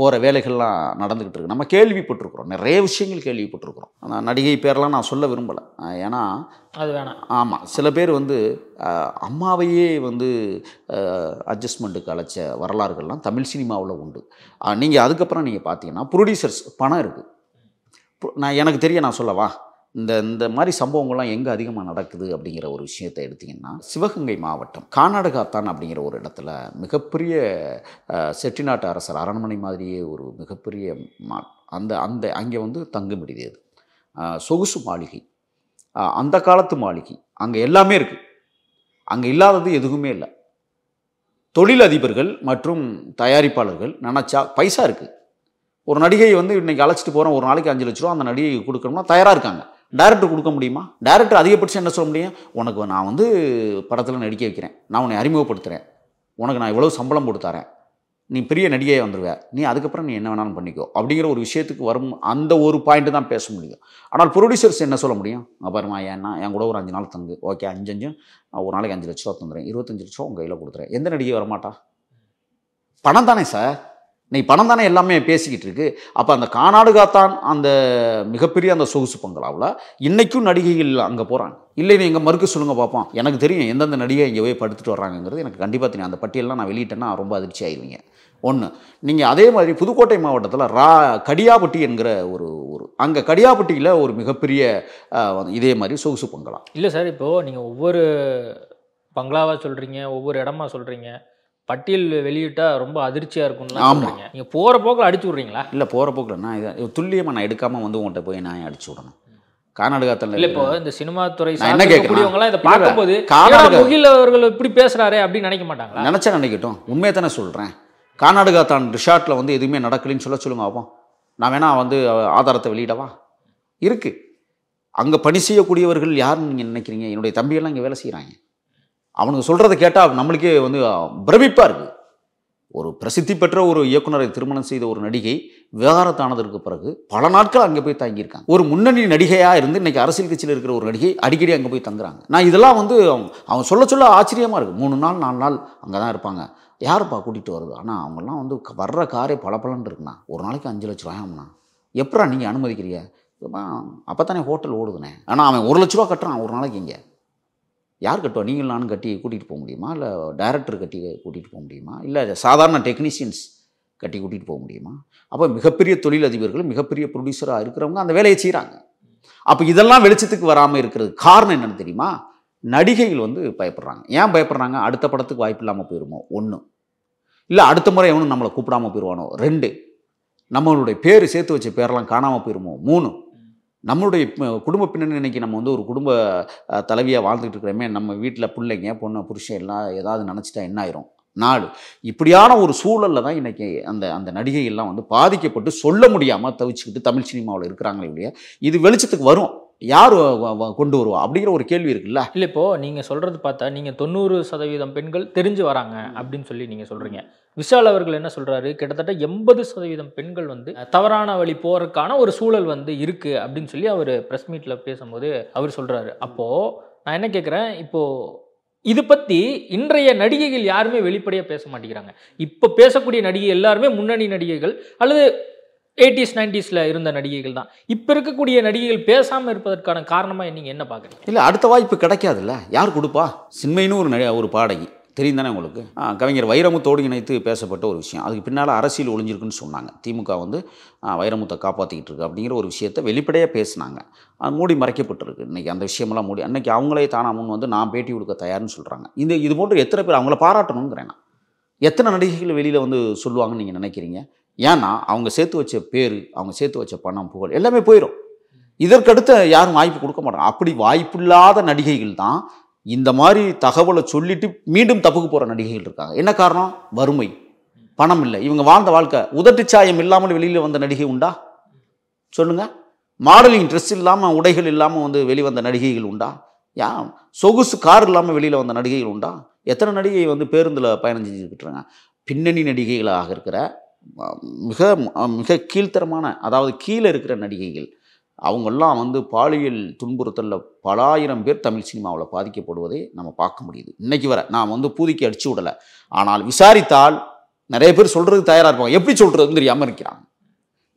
போகிற வேலைகள்லாம் நடந்துக்கிட்டு இருக்கு நம்ம கேள்விப்பட்டிருக்கிறோம் நிறைய விஷயங்கள் கேள்விப்பட்டிருக்கிறோம் ஆனால் நடிகை பேரெலாம் நான் சொல்ல விரும்பலை ஏன்னா அது வேணாம் ஆமாம் சில பேர் வந்து அம்மாவையே வந்து அட்ஜஸ்ட்மெண்ட்டுக்கு அழைச்ச வரலாறுகள்லாம் தமிழ் சினிமாவில் உண்டு நீங்கள் அதுக்கப்புறம் நீங்கள் பார்த்தீங்கன்னா ப்ரொடியூசர்ஸ் பணம் இருக்குது நான் எனக்கு தெரிய நான் சொல்லவா இந்த இந்த மாதிரி சம்பவங்கள்லாம் எங்கே அதிகமாக நடக்குது அப்படிங்கிற ஒரு விஷயத்தை எடுத்திங்கன்னா சிவகங்கை மாவட்டம் கானாடகாத்தான் அப்படிங்கிற ஒரு இடத்துல மிகப்பெரிய செட்டிநாட்டு அரசர் அரண்மனை மாதிரியே ஒரு மிகப்பெரிய மா அந்த அந்த அங்கே வந்து தங்குமிடுது அது சொகுசு மாளிகை அந்த காலத்து மாளிகை அங்கே எல்லாமே இருக்குது அங்கே இல்லாதது எதுவுமே இல்லை தொழிலதிபர்கள் மற்றும் தயாரிப்பாளர்கள் நினச்சா பைசா இருக்குது ஒரு நடிகை வந்து இன்றைக்கி அழைச்சிட்டு போகிறோம் ஒரு நாளைக்கு அஞ்சு லட்ச ரூபா அந்த நடிகை கொடுக்கணும்னா தயாராக இருக்காங்க டேரக்டர் கொடுக்க முடியுமா டேரக்டர் அதிகபட்சம் என்ன சொல்ல முடியும் உனக்கு நான் வந்து படத்தில் நடிக்க வைக்கிறேன் நான் உன்னை அறிமுகப்படுத்துகிறேன் உனக்கு நான் இவ்வளோ சம்பளம் கொடுத்தாரேன் நீ பெரிய நடிகையாக வந்துடுவேன் நீ அதுக்கப்புறம் நீ என்ன வேணாலும் பண்ணிக்கோ அப்படிங்கிற ஒரு விஷயத்துக்கு வரும் அந்த ஒரு பாயிண்ட்டு தான் பேச முடியும் ஆனால் ப்ரொடியூசர்ஸ் என்ன சொல்ல முடியும் அப்புறமா ஏன்னா என் கூட ஒரு அஞ்சு நாள் தங்கு ஓகே அஞ்சு அஞ்சு ஒரு நாளைக்கு அஞ்சு லட்சம் தந்துடுறேன் இருபத்தஞ்சு லட்சம் உங்கள் கையில் கொடுத்துறேன் எந்த நடிகை வரமாட்டா பணம் தானே சார் இன்னைக்கு பணம் தானே எல்லாமே பேசிக்கிட்டு இருக்கு அப்போ அந்த காணாடுகாத்தான் அந்த மிகப்பெரிய அந்த சொகுசு பங்களாவில் இன்றைக்கும் நடிகைகள் அங்கே போகிறாங்க இல்லை எங்கள் மறுக்க சொல்லுங்கள் பார்ப்போம் எனக்கு தெரியும் எந்தெந்த நடிகை இங்கே போய் படுத்துட்டு வர்றாங்கங்கிறது எனக்கு கண்டிப்பாக தெரியும் அந்த பட்டியலாம் நான் வெளியிட்டேன்னா ரொம்ப அதிர்ச்சி ஆயிடுவீங்க ஒன்று நீங்கள் அதே மாதிரி புதுக்கோட்டை மாவட்டத்தில் ரா கடியாப்பட்டி என்கிற ஒரு ஊர் அங்கே கடியாப்பட்டியில் ஒரு மிகப்பெரிய இதே மாதிரி சொகுசு பங்களா இல்லை சார் இப்போது நீங்கள் ஒவ்வொரு பங்களாவாக சொல்கிறீங்க ஒவ்வொரு இடமா சொல்கிறீங்க பட்டியல் வெளியிட்டால் ரொம்ப அதிர்ச்சியாக இருக்கும்ல ஆமாம் நீங்கள் போகிற போக்கில் அடிச்சு விட்றீங்களா இல்லை போகிற போக்கில் நான் இதை துல்லியமாக நான் எடுக்காமல் வந்து உங்கள்கிட்ட போய் நான் அடிச்சு விடணும் கர்நாடகத்தில் இல்லை இப்போ இந்த சினிமா துறை என்ன கேட்கக்கூடியவங்களாம் இதை பார்க்கும்போது முகில் அவர்கள் இப்படி பேசுகிறாரே அப்படின்னு நினைக்க மாட்டாங்க நினச்சா நினைக்கட்டும் உண்மையை தானே சொல்கிறேன் கர்நாடகா தான் ரிஷார்ட்டில் வந்து எதுவுமே நடக்கலைன்னு சொல்ல சொல்லுங்க ஆப்போம் நான் வேணா வந்து ஆதாரத்தை வெளியிடவா இருக்குது அங்கே பணி செய்யக்கூடியவர்கள் யாருன்னு நீங்கள் நினைக்கிறீங்க என்னுடைய தம்பியெல்லாம் இங்கே வேலை செய்கிறாங்க அவனுக்கு சொல்கிறத கேட்டால் நம்மளுக்கே வந்து பிரமிப்பாக இருக்குது ஒரு பிரசித்தி பெற்ற ஒரு இயக்குனரை திருமணம் செய்த ஒரு நடிகை விவகாரத்தானதற்கு பிறகு பல நாட்கள் அங்கே போய் தங்கியிருக்காங்க ஒரு முன்னணி நடிகையாக இருந்து இன்றைக்கி அரசியல் கட்சியில் இருக்கிற ஒரு நடிகை அடிக்கடி அங்கே போய் தங்குறாங்க நான் இதெல்லாம் வந்து அவங்க அவன் சொல்ல சொல்ல ஆச்சரியமாக இருக்குது மூணு நாள் நாலு நாள் அங்கே தான் இருப்பாங்க யாருப்பா கூட்டிகிட்டு வருது ஆனால் அவங்கெல்லாம் வந்து வர்ற காரே பல பலன் இருக்குண்ணா ஒரு நாளைக்கு அஞ்சு லட்ச ரூபாயாம்ண்ணா எப்படா நீங்கள் அனுமதிக்கிறீங்க அப்போ தானே ஹோட்டல் ஓடுதுண்ணே ஆனால் அவன் ஒரு லட்ச ரூபா கட்டுறான் ஒரு நாளைக்கு இங்கே யார் கட்டுவா நீங்கள் நானும் கட்டி கூட்டிகிட்டு போக முடியுமா இல்லை டைரக்டர் கட்டி கூட்டிகிட்டு போக முடியுமா இல்லை சாதாரண டெக்னீஷியன்ஸ் கட்டி கூட்டிகிட்டு போக முடியுமா அப்போ மிகப்பெரிய தொழிலதிபர்கள் மிகப்பெரிய ப்ரொடியூசராக இருக்கிறவங்க அந்த வேலையை செய்கிறாங்க அப்போ இதெல்லாம் வெளிச்சத்துக்கு வராமல் இருக்கிறது காரணம் என்னென்னு தெரியுமா நடிகைகள் வந்து பயப்படுறாங்க ஏன் பயப்படுறாங்க அடுத்த படத்துக்கு வாய்ப்பு இல்லாமல் போயிடுமோ ஒன்று இல்லை அடுத்த முறை எவனும் நம்மளை கூப்பிடாமல் போயிடுவானோ ரெண்டு நம்மளுடைய பேர் சேர்த்து வச்ச பேரெல்லாம் காணாமல் போயிடுமோ மூணு நம்மளுடைய குடும்ப பின்னணி இன்றைக்கி நம்ம வந்து ஒரு குடும்ப தலைவியாக வாழ்ந்துகிட்டு இருக்கிறோமே நம்ம வீட்டில் பிள்ளைங்க பொண்ணு புருஷன் எல்லாம் ஏதாவது நினச்சிட்டா என்ன ஆயிரும் நாடு இப்படியான ஒரு சூழலில் தான் இன்றைக்கி அந்த அந்த நடிகைகள்லாம் வந்து பாதிக்கப்பட்டு சொல்ல முடியாமல் தவிச்சுக்கிட்டு தமிழ் சினிமாவில் இருக்கிறாங்களே இல்லையா இது வெளிச்சத்துக்கு வரும் யார் கொண்டு வருவா அப்படிங்கிற ஒரு கேள்வி இருக்குல்ல இல்லை இப்போது நீங்கள் சொல்கிறது பார்த்தா நீங்கள் தொண்ணூறு சதவீதம் பெண்கள் தெரிஞ்சு வராங்க அப்படின்னு சொல்லி நீங்கள் சொல்கிறீங்க விஷால் அவர்கள் என்ன சொல்கிறாரு கிட்டத்தட்ட எண்பது சதவீதம் பெண்கள் வந்து தவறான வழி போகிறதுக்கான ஒரு சூழல் வந்து இருக்குது அப்படின்னு சொல்லி அவர் ப்ரெஸ் மீட்டில் பேசும்போது அவர் சொல்கிறாரு அப்போது நான் என்ன கேட்குறேன் இப்போது இது பற்றி இன்றைய நடிகைகள் யாருமே வெளிப்படையாக பேச மாட்டேங்கிறாங்க இப்போ பேசக்கூடிய நடிகை எல்லாருமே முன்னணி நடிகைகள் அல்லது எயிட்டிஸ் நைன்டிஸில் இருந்த நடிகைகள் தான் இப்போ இருக்கக்கூடிய நடிகைகள் பேசாமல் இருப்பதற்கான காரணமாக நீங்கள் என்ன பார்க்குறீங்க இல்லை அடுத்த வாய்ப்பு கிடைக்காதுல்ல யார் கொடுப்பா சின்மைன்னு ஒரு ஒரு பாடகி தெரியும் தானே உங்களுக்கு கவிஞர் வைரமுத்தோடு இணைத்து பேசப்பட்ட ஒரு விஷயம் அதுக்கு பின்னால் அரசியல் ஒளிஞ்சிருக்குன்னு சொன்னாங்க திமுக வந்து வைரமுத்தை காப்பாற்றிக்கிட்டு இருக்கு அப்படிங்கிற ஒரு விஷயத்தை வெளிப்படையாக பேசினாங்க அது மூடி மறைக்கப்பட்டிருக்கு இன்றைக்கி அந்த விஷயமெல்லாம் மூடி அன்றைக்கி அவங்களே தானா முன் வந்து நான் பேட்டி கொடுக்க தயார்னு சொல்கிறாங்க இந்த இது போன்ற எத்தனை பேர் அவங்கள பாராட்டணுங்கிறேன் நான் எத்தனை நடிகைகள் வெளியில் வந்து சொல்லுவாங்கன்னு நீங்கள் நினைக்கிறீங்க ஏன்னா அவங்க சேர்த்து வச்ச பேர் அவங்க சேர்த்து வச்ச பணம் புகழ் எல்லாமே போயிடும் இதற்கடுத்து யாரும் வாய்ப்பு கொடுக்க மாட்டாங்க அப்படி வாய்ப்பில்லாத நடிகைகள் தான் இந்த மாதிரி தகவலை சொல்லிட்டு மீண்டும் தப்புக்கு போகிற நடிகைகள் இருக்காங்க என்ன காரணம் வறுமை பணம் இல்லை இவங்க வாழ்ந்த வாழ்க்கை உதட்டு சாயம் இல்லாமல் வெளியில் வந்த நடிகை உண்டா சொல்லுங்கள் மாடலிங் ட்ரெஸ் இல்லாமல் உடைகள் இல்லாமல் வந்து வெளிவந்த நடிகைகள் உண்டா ஏன் சொகுசு கார் இல்லாமல் வெளியில் வந்த நடிகைகள் உண்டா எத்தனை நடிகை வந்து பேருந்தில் பயணம் செஞ்சுக்கிட்டுருங்க பின்னணி நடிகைகளாக இருக்கிற மிக மிக கீழ்த்தரமான அதாவது கீழே இருக்கிற நடிகைகள் அவங்கெல்லாம் வந்து பாலியல் துன்புறுத்தலில் பல ஆயிரம் பேர் தமிழ் சினிமாவில் பாதிக்கப்படுவதை நம்ம பார்க்க முடியுது இன்றைக்கி வர நான் வந்து பூதிக்கு அடிச்சு விடலை ஆனால் விசாரித்தால் நிறைய பேர் சொல்கிறதுக்கு தயாராக இருப்பாங்க எப்படி சொல்கிறதுன்னு தெரியாமல் இருக்கிறாங்க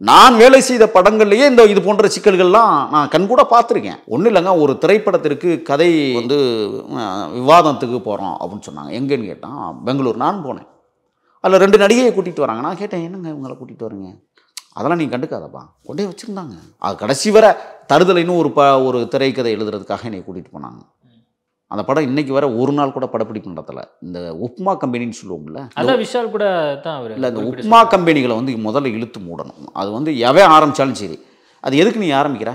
நான் வேலை செய்த படங்கள்லேயே இந்த இது போன்ற சிக்கல்கள்லாம் நான் கண் கூட பார்த்துருக்கேன் ஒன்றும் இல்லைங்க ஒரு திரைப்படத்திற்கு கதை வந்து விவாதத்துக்கு போகிறோம் அப்படின்னு சொன்னாங்க எங்கேன்னு கேட்டால் பெங்களூர் நான் போனேன் அதில் ரெண்டு நடிகையை கூட்டிகிட்டு வராங்க நான் கேட்டேன் என்னங்க உங்களை கூட்டிகிட்டு வரீங்க அதெல்லாம் நீ கண்டுக்காதப்பா கொண்டே வச்சுருந்தாங்க அது கடைசி வர தருதலைன்னு ஒரு ப ஒரு திரைக்கதை எழுதுறதுக்காக என்னை கூட்டிகிட்டு போனாங்க அந்த படம் இன்னைக்கு வர ஒரு நாள் கூட படப்பிடிப்பு நடத்தலை இந்த உப்மா கம்பெனின்னு சொல்லுவோம்ல அதான் விஷால் கூட தான் இல்லை இந்த உப்மா கம்பெனிகளை வந்து முதல்ல இழுத்து மூடணும் அது வந்து எவன் ஆரம்பித்தாலும் சரி அது எதுக்கு நீ ஆரம்பிக்கிற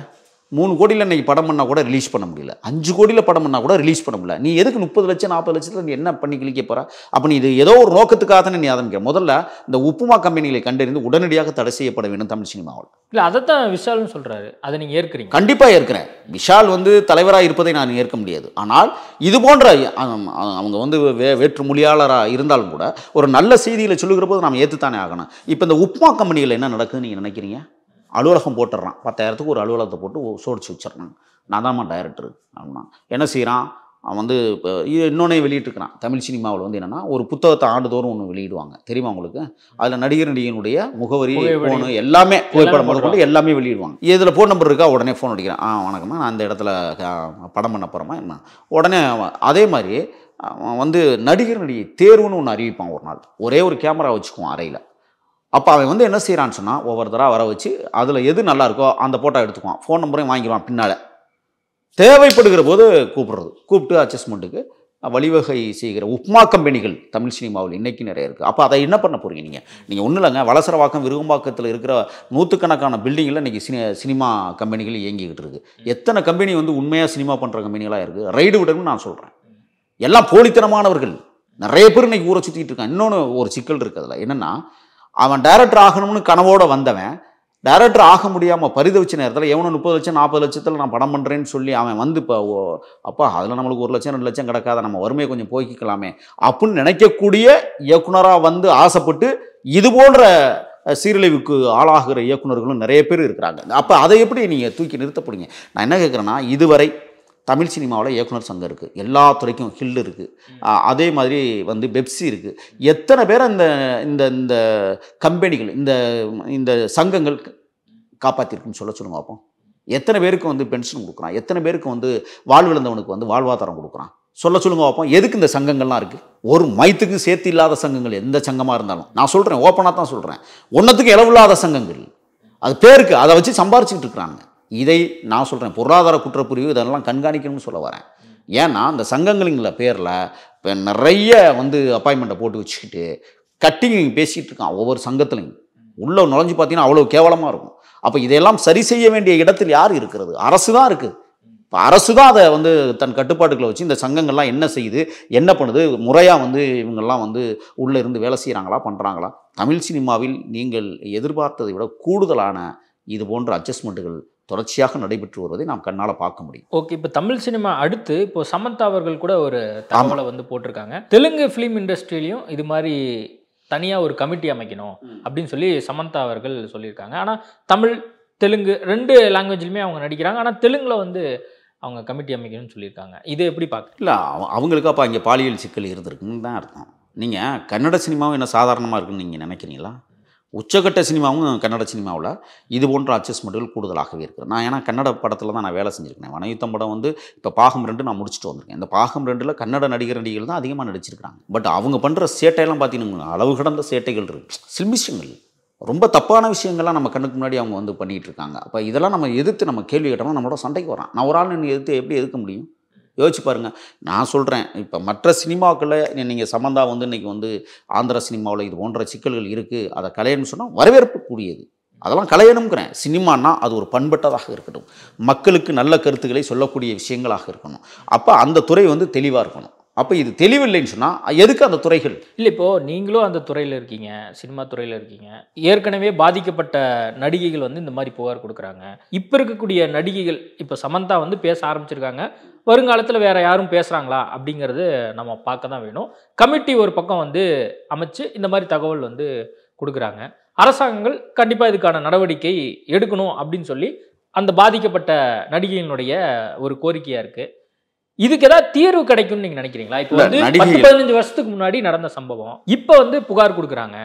மூணு கோடியில் இன்றைக்கி படம் பண்ணால் கூட ரிலீஸ் பண்ண முடியல அஞ்சு கோடியில் படம் பண்ணால் கூட ரிலீஸ் பண்ண முடியல நீ எதுக்கு முப்பது லட்சம் நாற்பது லட்சத்தில் நீ என்ன பண்ணி கிளிக்க போகிற அப்போ நீ இது ஏதோ ஒரு நோக்கத்துக்காக தானே நீ ஆரம்பிக்கிற முதல்ல இந்த உப்புமா கம்பெனிகளை கண்டறிந்து உடனடியாக தடை செய்யப்பட வேண்டும் தமிழ் சினிமாவில் இல்லை அதைத்தான் விஷால்னு சொல்கிறாரு அதை நீங்கள் ஏற்கிறீங்க கண்டிப்பாக ஏற்கிறேன் விஷால் வந்து தலைவராக இருப்பதை நான் ஏற்க முடியாது ஆனால் இது போன்ற அவங்க வந்து வே வேற்று மொழியாளராக இருந்தாலும் கூட ஒரு நல்ல செய்தியில் சொல்லுகிற போது நாம் ஏற்றுத்தானே ஆகணும் இப்போ இந்த உப்புமா கம்பெனிகள் என்ன நடக்குதுன்னு நீங்கள் நினைக்கிறீங்க அலுவலகம் போட்டுடுறான் பத்தாயிரத்துக்கு ஒரு அலுவலகத்தை போட்டு சோடிச்சு வச்சிடறாங்க நான் தான்மா டைரக்டர் அப்படின்னா என்ன செய்கிறான் அவன் வந்து இப்போ இது இன்னொன்னே வெளியிட்டுருக்கிறான் தமிழ் சினிமாவில் வந்து என்னென்னா ஒரு புத்தகத்தை ஆண்டுதோறும் ஒன்று வெளியிடுவாங்க தெரியுமா உங்களுக்கு அதில் நடிகர் நடிகனுடைய முகவரி ஃபோனு எல்லாமே புகைப்படம் கொண்டு எல்லாமே வெளியிடுவாங்க இதில் ஃபோன் நம்பர் இருக்கா உடனே ஃபோன் அடிக்கிறான் ஆ வணக்கம்மா நான் அந்த இடத்துல படம் பண்ண போகிறோமா என்ன உடனே அதே மாதிரி வந்து நடிகர் நடிகை தேர்வுன்னு ஒன்று அறிவிப்பான் ஒரு நாள் ஒரே ஒரு கேமரா வச்சுக்குவோம் அறையில் அப்போ அவன் வந்து என்ன செய்கிறான்னு சொன்னால் ஒவ்வொரு தடவை வர வச்சு அதில் எது நல்லா இருக்கோ அந்த ஃபோட்டோ எடுத்துக்குவான் ஃபோன் நம்பரையும் வாங்கிடுவான் பின்னால் தேவைப்படுகிற போது கூப்பிடுறது கூப்பிட்டு அட்ஜஸ்ட்மெண்ட்டுக்கு வழிவகை செய்கிற உப்மா கம்பெனிகள் தமிழ் சினிமாவில் இன்றைக்கி நிறைய இருக்குது அப்போ அதை என்ன பண்ண போகிறீங்க நீங்கள் நீங்கள் ஒன்றும் இல்லைங்க வளசரவாக்கம் விருகம்பாக்கத்தில் இருக்கிற நூற்றுக்கணக்கான பில்டிங்கில் இன்றைக்கி சினி சினிமா கம்பெனிகள் இயங்கிக்கிட்டு இருக்குது எத்தனை கம்பெனி வந்து உண்மையாக சினிமா பண்ணுற கம்பெனிகளாக இருக்குது ரைடு விடணும்னு நான் சொல்கிறேன் எல்லாம் போலித்தனமானவர்கள் நிறைய பேர் இன்றைக்கி ஊரை சுற்றிக்கிட்டு இருக்காங்க இன்னொன்று ஒரு சிக்கல் இருக்குது அதில் என்னென்னா அவன் டைரக்டர் ஆகணும்னு கனவோடு வந்தவன் டைரக்டர் ஆக முடியாமல் பரிதவிச்ச நேரத்தில் எவனோ முப்பது லட்சம் நாற்பது லட்சத்தில் நான் படம் பண்ணுறேன்னு சொல்லி அவன் வந்து இப்போ ஓ அப்பா அதில் நம்மளுக்கு ஒரு லட்சம் ரெண்டு லட்சம் கிடக்காத நம்ம வறுமையை கொஞ்சம் போய்க்கிக்கலாமே அப்படின்னு நினைக்கக்கூடிய இயக்குனராக வந்து ஆசைப்பட்டு இது போன்ற சீரழிவுக்கு ஆளாகிற இயக்குநர்களும் நிறைய பேர் இருக்கிறாங்க அப்போ அதை எப்படி நீங்கள் தூக்கி நிறுத்தப்படுங்க நான் என்ன கேட்குறேன்னா இதுவரை தமிழ் சினிமாவில் இயக்குனர் சங்கம் இருக்குது எல்லா துறைக்கும் ஹில் இருக்குது அதே மாதிரி வந்து பெப்சி இருக்குது எத்தனை பேர் அந்த இந்த இந்த கம்பெனிகள் இந்த இந்த சங்கங்கள் காப்பாற்றிருக்குன்னு சொல்ல சொல்லுங்க பார்ப்போம் எத்தனை பேருக்கு வந்து பென்ஷன் கொடுக்குறான் எத்தனை பேருக்கு வந்து வாழ்விழந்தவனுக்கு வந்து வாழ்வாதாரம் கொடுக்குறான் சொல்ல சொல்லுங்க பார்ப்போம் எதுக்கு இந்த சங்கங்கள்லாம் இருக்குது ஒரு மைத்துக்கு சேர்த்து இல்லாத சங்கங்கள் எந்த சங்கமாக இருந்தாலும் நான் சொல்கிறேன் ஓப்பனாக தான் சொல்கிறேன் ஒன்றத்துக்கு இளவில்லாத சங்கங்கள் அது பேருக்கு அதை வச்சு சம்பாரிச்சுக்கிட்டு இருக்கிறாங்க இதை நான் சொல்கிறேன் பொருளாதார குற்றப்பிரிவு இதெல்லாம் கண்காணிக்கணும்னு சொல்ல வரேன் ஏன்னா அந்த சங்கங்களிங்கிற பேரில் இப்போ நிறைய வந்து அப்பாயின்மெண்ட்டை போட்டு வச்சுக்கிட்டு கட்டிங் பேசிகிட்டு இருக்கான் ஒவ்வொரு சங்கத்துலையும் உள்ளே நுழைஞ்சு பார்த்தீங்கன்னா அவ்வளோ கேவலமாக இருக்கும் அப்போ இதையெல்லாம் சரி செய்ய வேண்டிய இடத்தில் யார் இருக்கிறது அரசு தான் இருக்குது இப்போ அரசு தான் அதை வந்து தன் கட்டுப்பாட்டுகளை வச்சு இந்த சங்கங்கள்லாம் என்ன செய்யுது என்ன பண்ணுது முறையாக வந்து இவங்கெல்லாம் வந்து உள்ளே இருந்து வேலை செய்கிறாங்களா பண்ணுறாங்களா தமிழ் சினிமாவில் நீங்கள் எதிர்பார்த்ததை விட கூடுதலான இது போன்ற அட்ஜஸ்ட்மெண்ட்டுகள் தொடர்ச்சியாக நடைபெற்று வருவதை நாம் கண்ணால் பார்க்க முடியும் ஓகே இப்போ தமிழ் சினிமா அடுத்து இப்போ சமந்தா அவர்கள் கூட ஒரு தகவலை வந்து போட்டிருக்காங்க தெலுங்கு ஃபிலிம் இண்டஸ்ட்ரியிலையும் இது மாதிரி தனியாக ஒரு கமிட்டி அமைக்கணும் அப்படின்னு சொல்லி சமந்தா அவர்கள் சொல்லியிருக்காங்க ஆனால் தமிழ் தெலுங்கு ரெண்டு லாங்குவேஜ்லையுமே அவங்க நடிக்கிறாங்க ஆனால் தெலுங்கில் வந்து அவங்க கமிட்டி அமைக்கணும்னு சொல்லியிருக்காங்க இது எப்படி பார்க்க இல்லை அவங்களுக்கு அப்போ இங்கே பாலியல் சிக்கல் இருந்திருக்குன்னு தான் அர்த்தம் நீங்கள் கன்னட சினிமாவும் என்ன சாதாரணமாக இருக்குன்னு நீங்கள் நினைக்கிறீங்களா உச்சகட்ட சினிமாவும் கன்னட சினிமாவில் இது போன்ற அட்ஜஸ்ட்மெண்ட்டுகள் கூடுதலாகவே இருக்குது நான் ஏன்னா கன்னட படத்தில் தான் நான் வேலை செஞ்சுருக்கேன் வனயுத்தம் படம் வந்து இப்போ பாகம் ரெண்டு நான் முடிச்சுட்டு வந்திருக்கேன் இந்த பாகம் ரெண்டில் கன்னட நடிகர் நடிகர்கள் தான் அதிகமாக நடிச்சிருக்கிறாங்க பட் அவங்க பண்ணுற சேட்டையெல்லாம் பார்த்தீங்கன்னா அளவு கடந்த சேட்டைகள் இருக்குது சில்மிஷங்கள் ரொம்ப தப்பான விஷயங்கள்லாம் நம்ம கண்ணுக்கு முன்னாடி அவங்க வந்து பண்ணிகிட்டு இருக்காங்க அப்போ இதெல்லாம் நம்ம எதிர்த்து நம்ம கேள்வி கேட்டோம்னா நம்மளோட சண்டைக்கு வரான் நான் ஒரு ஆள் நின்று எதிர்த்து எப்படி எதிர்க்க முடியும் யோசிச்சு பாருங்கள் நான் சொல்கிறேன் இப்போ மற்ற சினிமாக்களை நீங்கள் சம்மந்தா வந்து இன்றைக்கி வந்து ஆந்திர சினிமாவில் இது போன்ற சிக்கல்கள் இருக்குது அதை கலையணும்னு சொன்னால் கூடியது அதெல்லாம் கலையணுங்கிறேன் சினிமானா அது ஒரு பண்பட்டதாக இருக்கட்டும் மக்களுக்கு நல்ல கருத்துக்களை சொல்லக்கூடிய விஷயங்களாக இருக்கணும் அப்போ அந்த துறை வந்து தெளிவாக இருக்கணும் அப்போ இது தெளிவில்லைன்னு சொன்னால் எதுக்கு அந்த துறைகள் இல்லை இப்போது நீங்களும் அந்த துறையில் இருக்கீங்க சினிமா துறையில் இருக்கீங்க ஏற்கனவே பாதிக்கப்பட்ட நடிகைகள் வந்து இந்த மாதிரி புகார் கொடுக்குறாங்க இப்போ இருக்கக்கூடிய நடிகைகள் இப்போ சமந்தா வந்து பேச ஆரம்பிச்சிருக்காங்க வருங்காலத்தில் வேறு யாரும் பேசுகிறாங்களா அப்படிங்கிறது நம்ம பார்க்க தான் வேணும் கமிட்டி ஒரு பக்கம் வந்து அமைச்சு இந்த மாதிரி தகவல் வந்து கொடுக்குறாங்க அரசாங்கங்கள் கண்டிப்பாக இதுக்கான நடவடிக்கை எடுக்கணும் அப்படின்னு சொல்லி அந்த பாதிக்கப்பட்ட நடிகையினுடைய ஒரு கோரிக்கையாக இருக்குது இதுக்கு ஏதாவது தீர்வு கிடைக்கும்னு நீங்கள் நினைக்கிறீங்களா இப்போ வந்து பத்து பதினஞ்சு வருஷத்துக்கு முன்னாடி நடந்த சம்பவம் இப்போ வந்து புகார் கொடுக்குறாங்க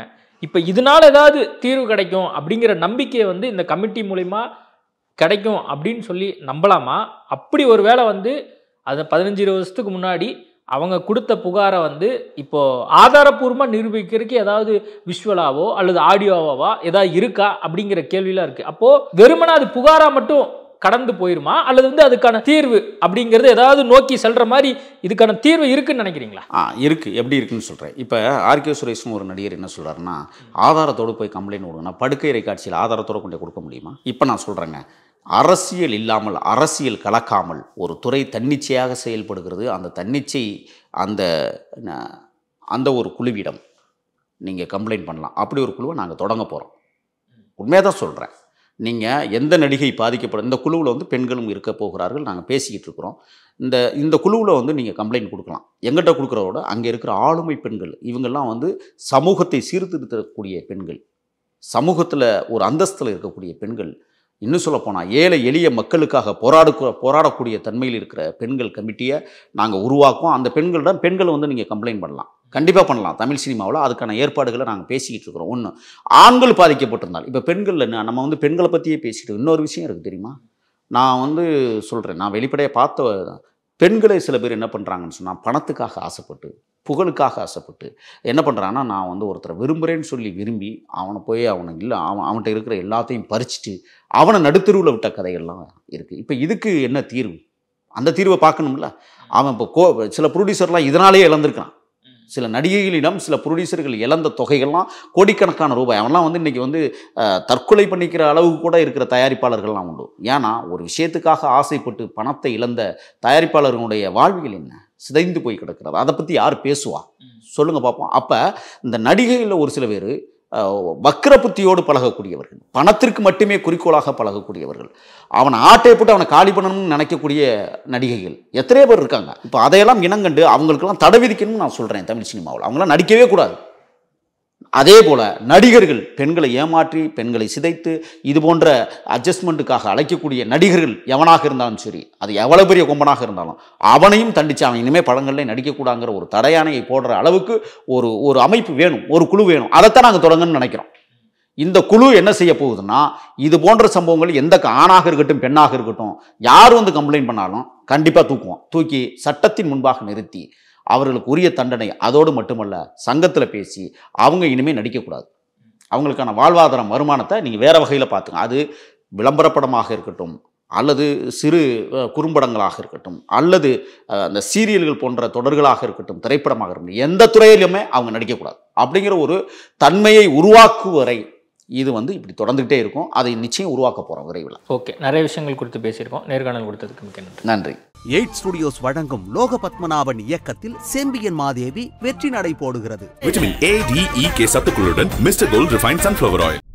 இப்போ இதனால ஏதாவது தீர்வு கிடைக்கும் அப்படிங்கிற நம்பிக்கையை வந்து இந்த கமிட்டி மூலிமா கிடைக்கும் அப்படின்னு சொல்லி நம்பலாமா அப்படி ஒரு வேளை வந்து அதை பதினஞ்சு இருபது வருஷத்துக்கு முன்னாடி அவங்க கொடுத்த புகாரை வந்து இப்போது ஆதாரப்பூர்வமாக நிரூபிக்கிறதுக்கு ஏதாவது விஷுவலாவோ அல்லது ஆடியோவாவோ ஏதாவது இருக்கா அப்படிங்கிற கேள்வியெலாம் இருக்குது அப்போது வெறுமனா அது புகாராக மட்டும் கடந்து போயிருமா அல்லது வந்து அதுக்கான தீர்வு அப்படிங்கிறது ஏதாவது நோக்கி செல்கிற மாதிரி இதுக்கான தீர்வு இருக்குன்னு நினைக்கிறீங்களா ஆ இருக்குது எப்படி இருக்குன்னு சொல்கிறேன் இப்போ ஆர்கே சுரேஷ்னு ஒரு நடிகர் என்ன சொல்கிறாருன்னா ஆதாரத்தோடு போய் கம்ப்ளைண்ட் கொடுங்க நான் படுக்கை காட்சியில் ஆதாரத்தோடு கொண்டு கொடுக்க முடியுமா இப்போ நான் சொல்கிறேங்க அரசியல் இல்லாமல் அரசியல் கலக்காமல் ஒரு துறை தன்னிச்சையாக செயல்படுகிறது அந்த தன்னிச்சை அந்த அந்த ஒரு குழுவிடம் நீங்கள் கம்ப்ளைண்ட் பண்ணலாம் அப்படி ஒரு குழுவை நாங்கள் தொடங்க போகிறோம் உண்மையாக தான் சொல்கிறேன் நீங்கள் எந்த நடிகை பாதிக்கப்படும் இந்த குழுவில் வந்து பெண்களும் இருக்க போகிறார்கள் நாங்கள் பேசிக்கிட்டு இருக்கிறோம் இந்த இந்த குழுவில் வந்து நீங்கள் கம்ப்ளைண்ட் கொடுக்கலாம் எங்கிட்ட கொடுக்குறதோட அங்கே இருக்கிற ஆளுமை பெண்கள் இவங்கெல்லாம் வந்து சமூகத்தை சீர்திருத்தக்கூடிய பெண்கள் சமூகத்தில் ஒரு அந்தஸ்தில் இருக்கக்கூடிய பெண்கள் இன்னும் சொல்லப்போனால் ஏழை எளிய மக்களுக்காக போராடு போராடக்கூடிய தன்மையில் இருக்கிற பெண்கள் கமிட்டியை நாங்கள் உருவாக்குவோம் அந்த பெண்களிடம் பெண்கள் வந்து நீங்கள் கம்ப்ளைண்ட் பண்ணலாம் கண்டிப்பாக பண்ணலாம் தமிழ் சினிமாவில் அதுக்கான ஏற்பாடுகளை நாங்கள் பேசிக்கிட்டு இருக்கிறோம் ஒன்று ஆண்கள் பாதிக்கப்பட்டிருந்தால் இப்போ பெண்கள் என்ன நம்ம வந்து பெண்களை பற்றியே பேசிக்கிட்டு இன்னொரு விஷயம் இருக்குது தெரியுமா நான் வந்து சொல்கிறேன் நான் வெளிப்படையாக பார்த்த பெண்களை சில பேர் என்ன பண்ணுறாங்கன்னு சொன்னால் பணத்துக்காக ஆசைப்பட்டு புகழுக்காக ஆசைப்பட்டு என்ன பண்ணுறான்னா நான் வந்து ஒருத்தரை விரும்புகிறேன்னு சொல்லி விரும்பி அவனை போய் அவனை இல்லை அவன் அவன்கிட்ட இருக்கிற எல்லாத்தையும் பறிச்சுட்டு அவனை நடுத்தருவில் விட்ட கதைகள்லாம் இருக்குது இப்போ இதுக்கு என்ன தீர்வு அந்த தீர்வை பார்க்கணும்ல அவன் இப்போ கோ சில ப்ரொடியூசர்லாம் இதனாலே இழந்திருக்கிறான் சில நடிகைகளிடம் சில ப்ரொடியூசர்கள் இழந்த தொகைகள்லாம் கோடிக்கணக்கான ரூபாய் அவன்லாம் வந்து இன்றைக்கி வந்து தற்கொலை பண்ணிக்கிற அளவுக்கு கூட இருக்கிற தயாரிப்பாளர்கள்லாம் உண்டு ஏன்னா ஒரு விஷயத்துக்காக ஆசைப்பட்டு பணத்தை இழந்த தயாரிப்பாளர்களுடைய வாழ்வியல் என்ன சிதைந்து போய் கிடக்கிறது அதை பற்றி யார் பேசுவா சொல்லுங்கள் பார்ப்போம் அப்போ இந்த நடிகைகளில் ஒரு சில பேர் வக்கர புத்தியோடு பழகக்கூடியவர்கள் பணத்திற்கு மட்டுமே குறிக்கோளாக பழகக்கூடியவர்கள் அவனை ஆட்டை போட்டு அவனை காலி பண்ணணும்னு நினைக்கக்கூடிய நடிகைகள் எத்தனையோ பேர் இருக்காங்க இப்போ அதையெல்லாம் இனங்கண்டு அவங்களுக்கெல்லாம் தடை விதிக்கணும்னு நான் சொல்கிறேன் தமிழ் சினிமாவில் அவங்களாம் நடிக்கவே கூடாது அதே போல் நடிகர்கள் பெண்களை ஏமாற்றி பெண்களை சிதைத்து இது போன்ற அட்ஜஸ்ட்மெண்ட்டுக்காக அழைக்கக்கூடிய நடிகர்கள் எவனாக இருந்தாலும் சரி அது எவ்வளோ பெரிய கும்பனாக இருந்தாலும் அவனையும் தண்டிச்சு அவன் இனிமேல் படங்கள்லேயே நடிக்கக்கூடாங்கிற ஒரு தடையானையை போடுற அளவுக்கு ஒரு ஒரு அமைப்பு வேணும் ஒரு குழு வேணும் அதைத்தான் நாங்கள் தொடங்கன்னு நினைக்கிறோம் இந்த குழு என்ன செய்ய போகுதுன்னா இது போன்ற சம்பவங்கள் எந்த ஆணாக இருக்கட்டும் பெண்ணாக இருக்கட்டும் யார் வந்து கம்ப்ளைண்ட் பண்ணாலும் கண்டிப்பாக தூக்குவோம் தூக்கி சட்டத்தின் முன்பாக நிறுத்தி அவர்களுக்கு உரிய தண்டனை அதோடு மட்டுமல்ல சங்கத்தில் பேசி அவங்க இனிமேல் நடிக்கக்கூடாது அவங்களுக்கான வாழ்வாதாரம் வருமானத்தை நீங்கள் வேறு வகையில் பார்த்துங்க அது விளம்பரப்படமாக இருக்கட்டும் அல்லது சிறு குறும்படங்களாக இருக்கட்டும் அல்லது அந்த சீரியல்கள் போன்ற தொடர்களாக இருக்கட்டும் திரைப்படமாக இருக்கட்டும் எந்த துறையிலுமே அவங்க நடிக்கக்கூடாது அப்படிங்கிற ஒரு தன்மையை உருவாக்குவரை இது வந்து இப்படி தொடர்ந்துகிட்டே இருக்கும் அதை நிச்சயம் உருவாக்க போகிறோம் விரைவில் ஓகே நிறைய விஷயங்கள் குறித்து பேசியிருக்கோம் நேர்காணல் கொடுத்ததுக்கு மிக்க நன்றி நன்றி எயிட் ஸ்டுடியோஸ் வழங்கும் லோக பத்மநாபன் இயக்கத்தில் செம்பியன் மாதேவி வெற்றி நடை போடுகிறது விட்டமின் ஏ கே சத்துக்களுடன் mister gold refine sunflower oil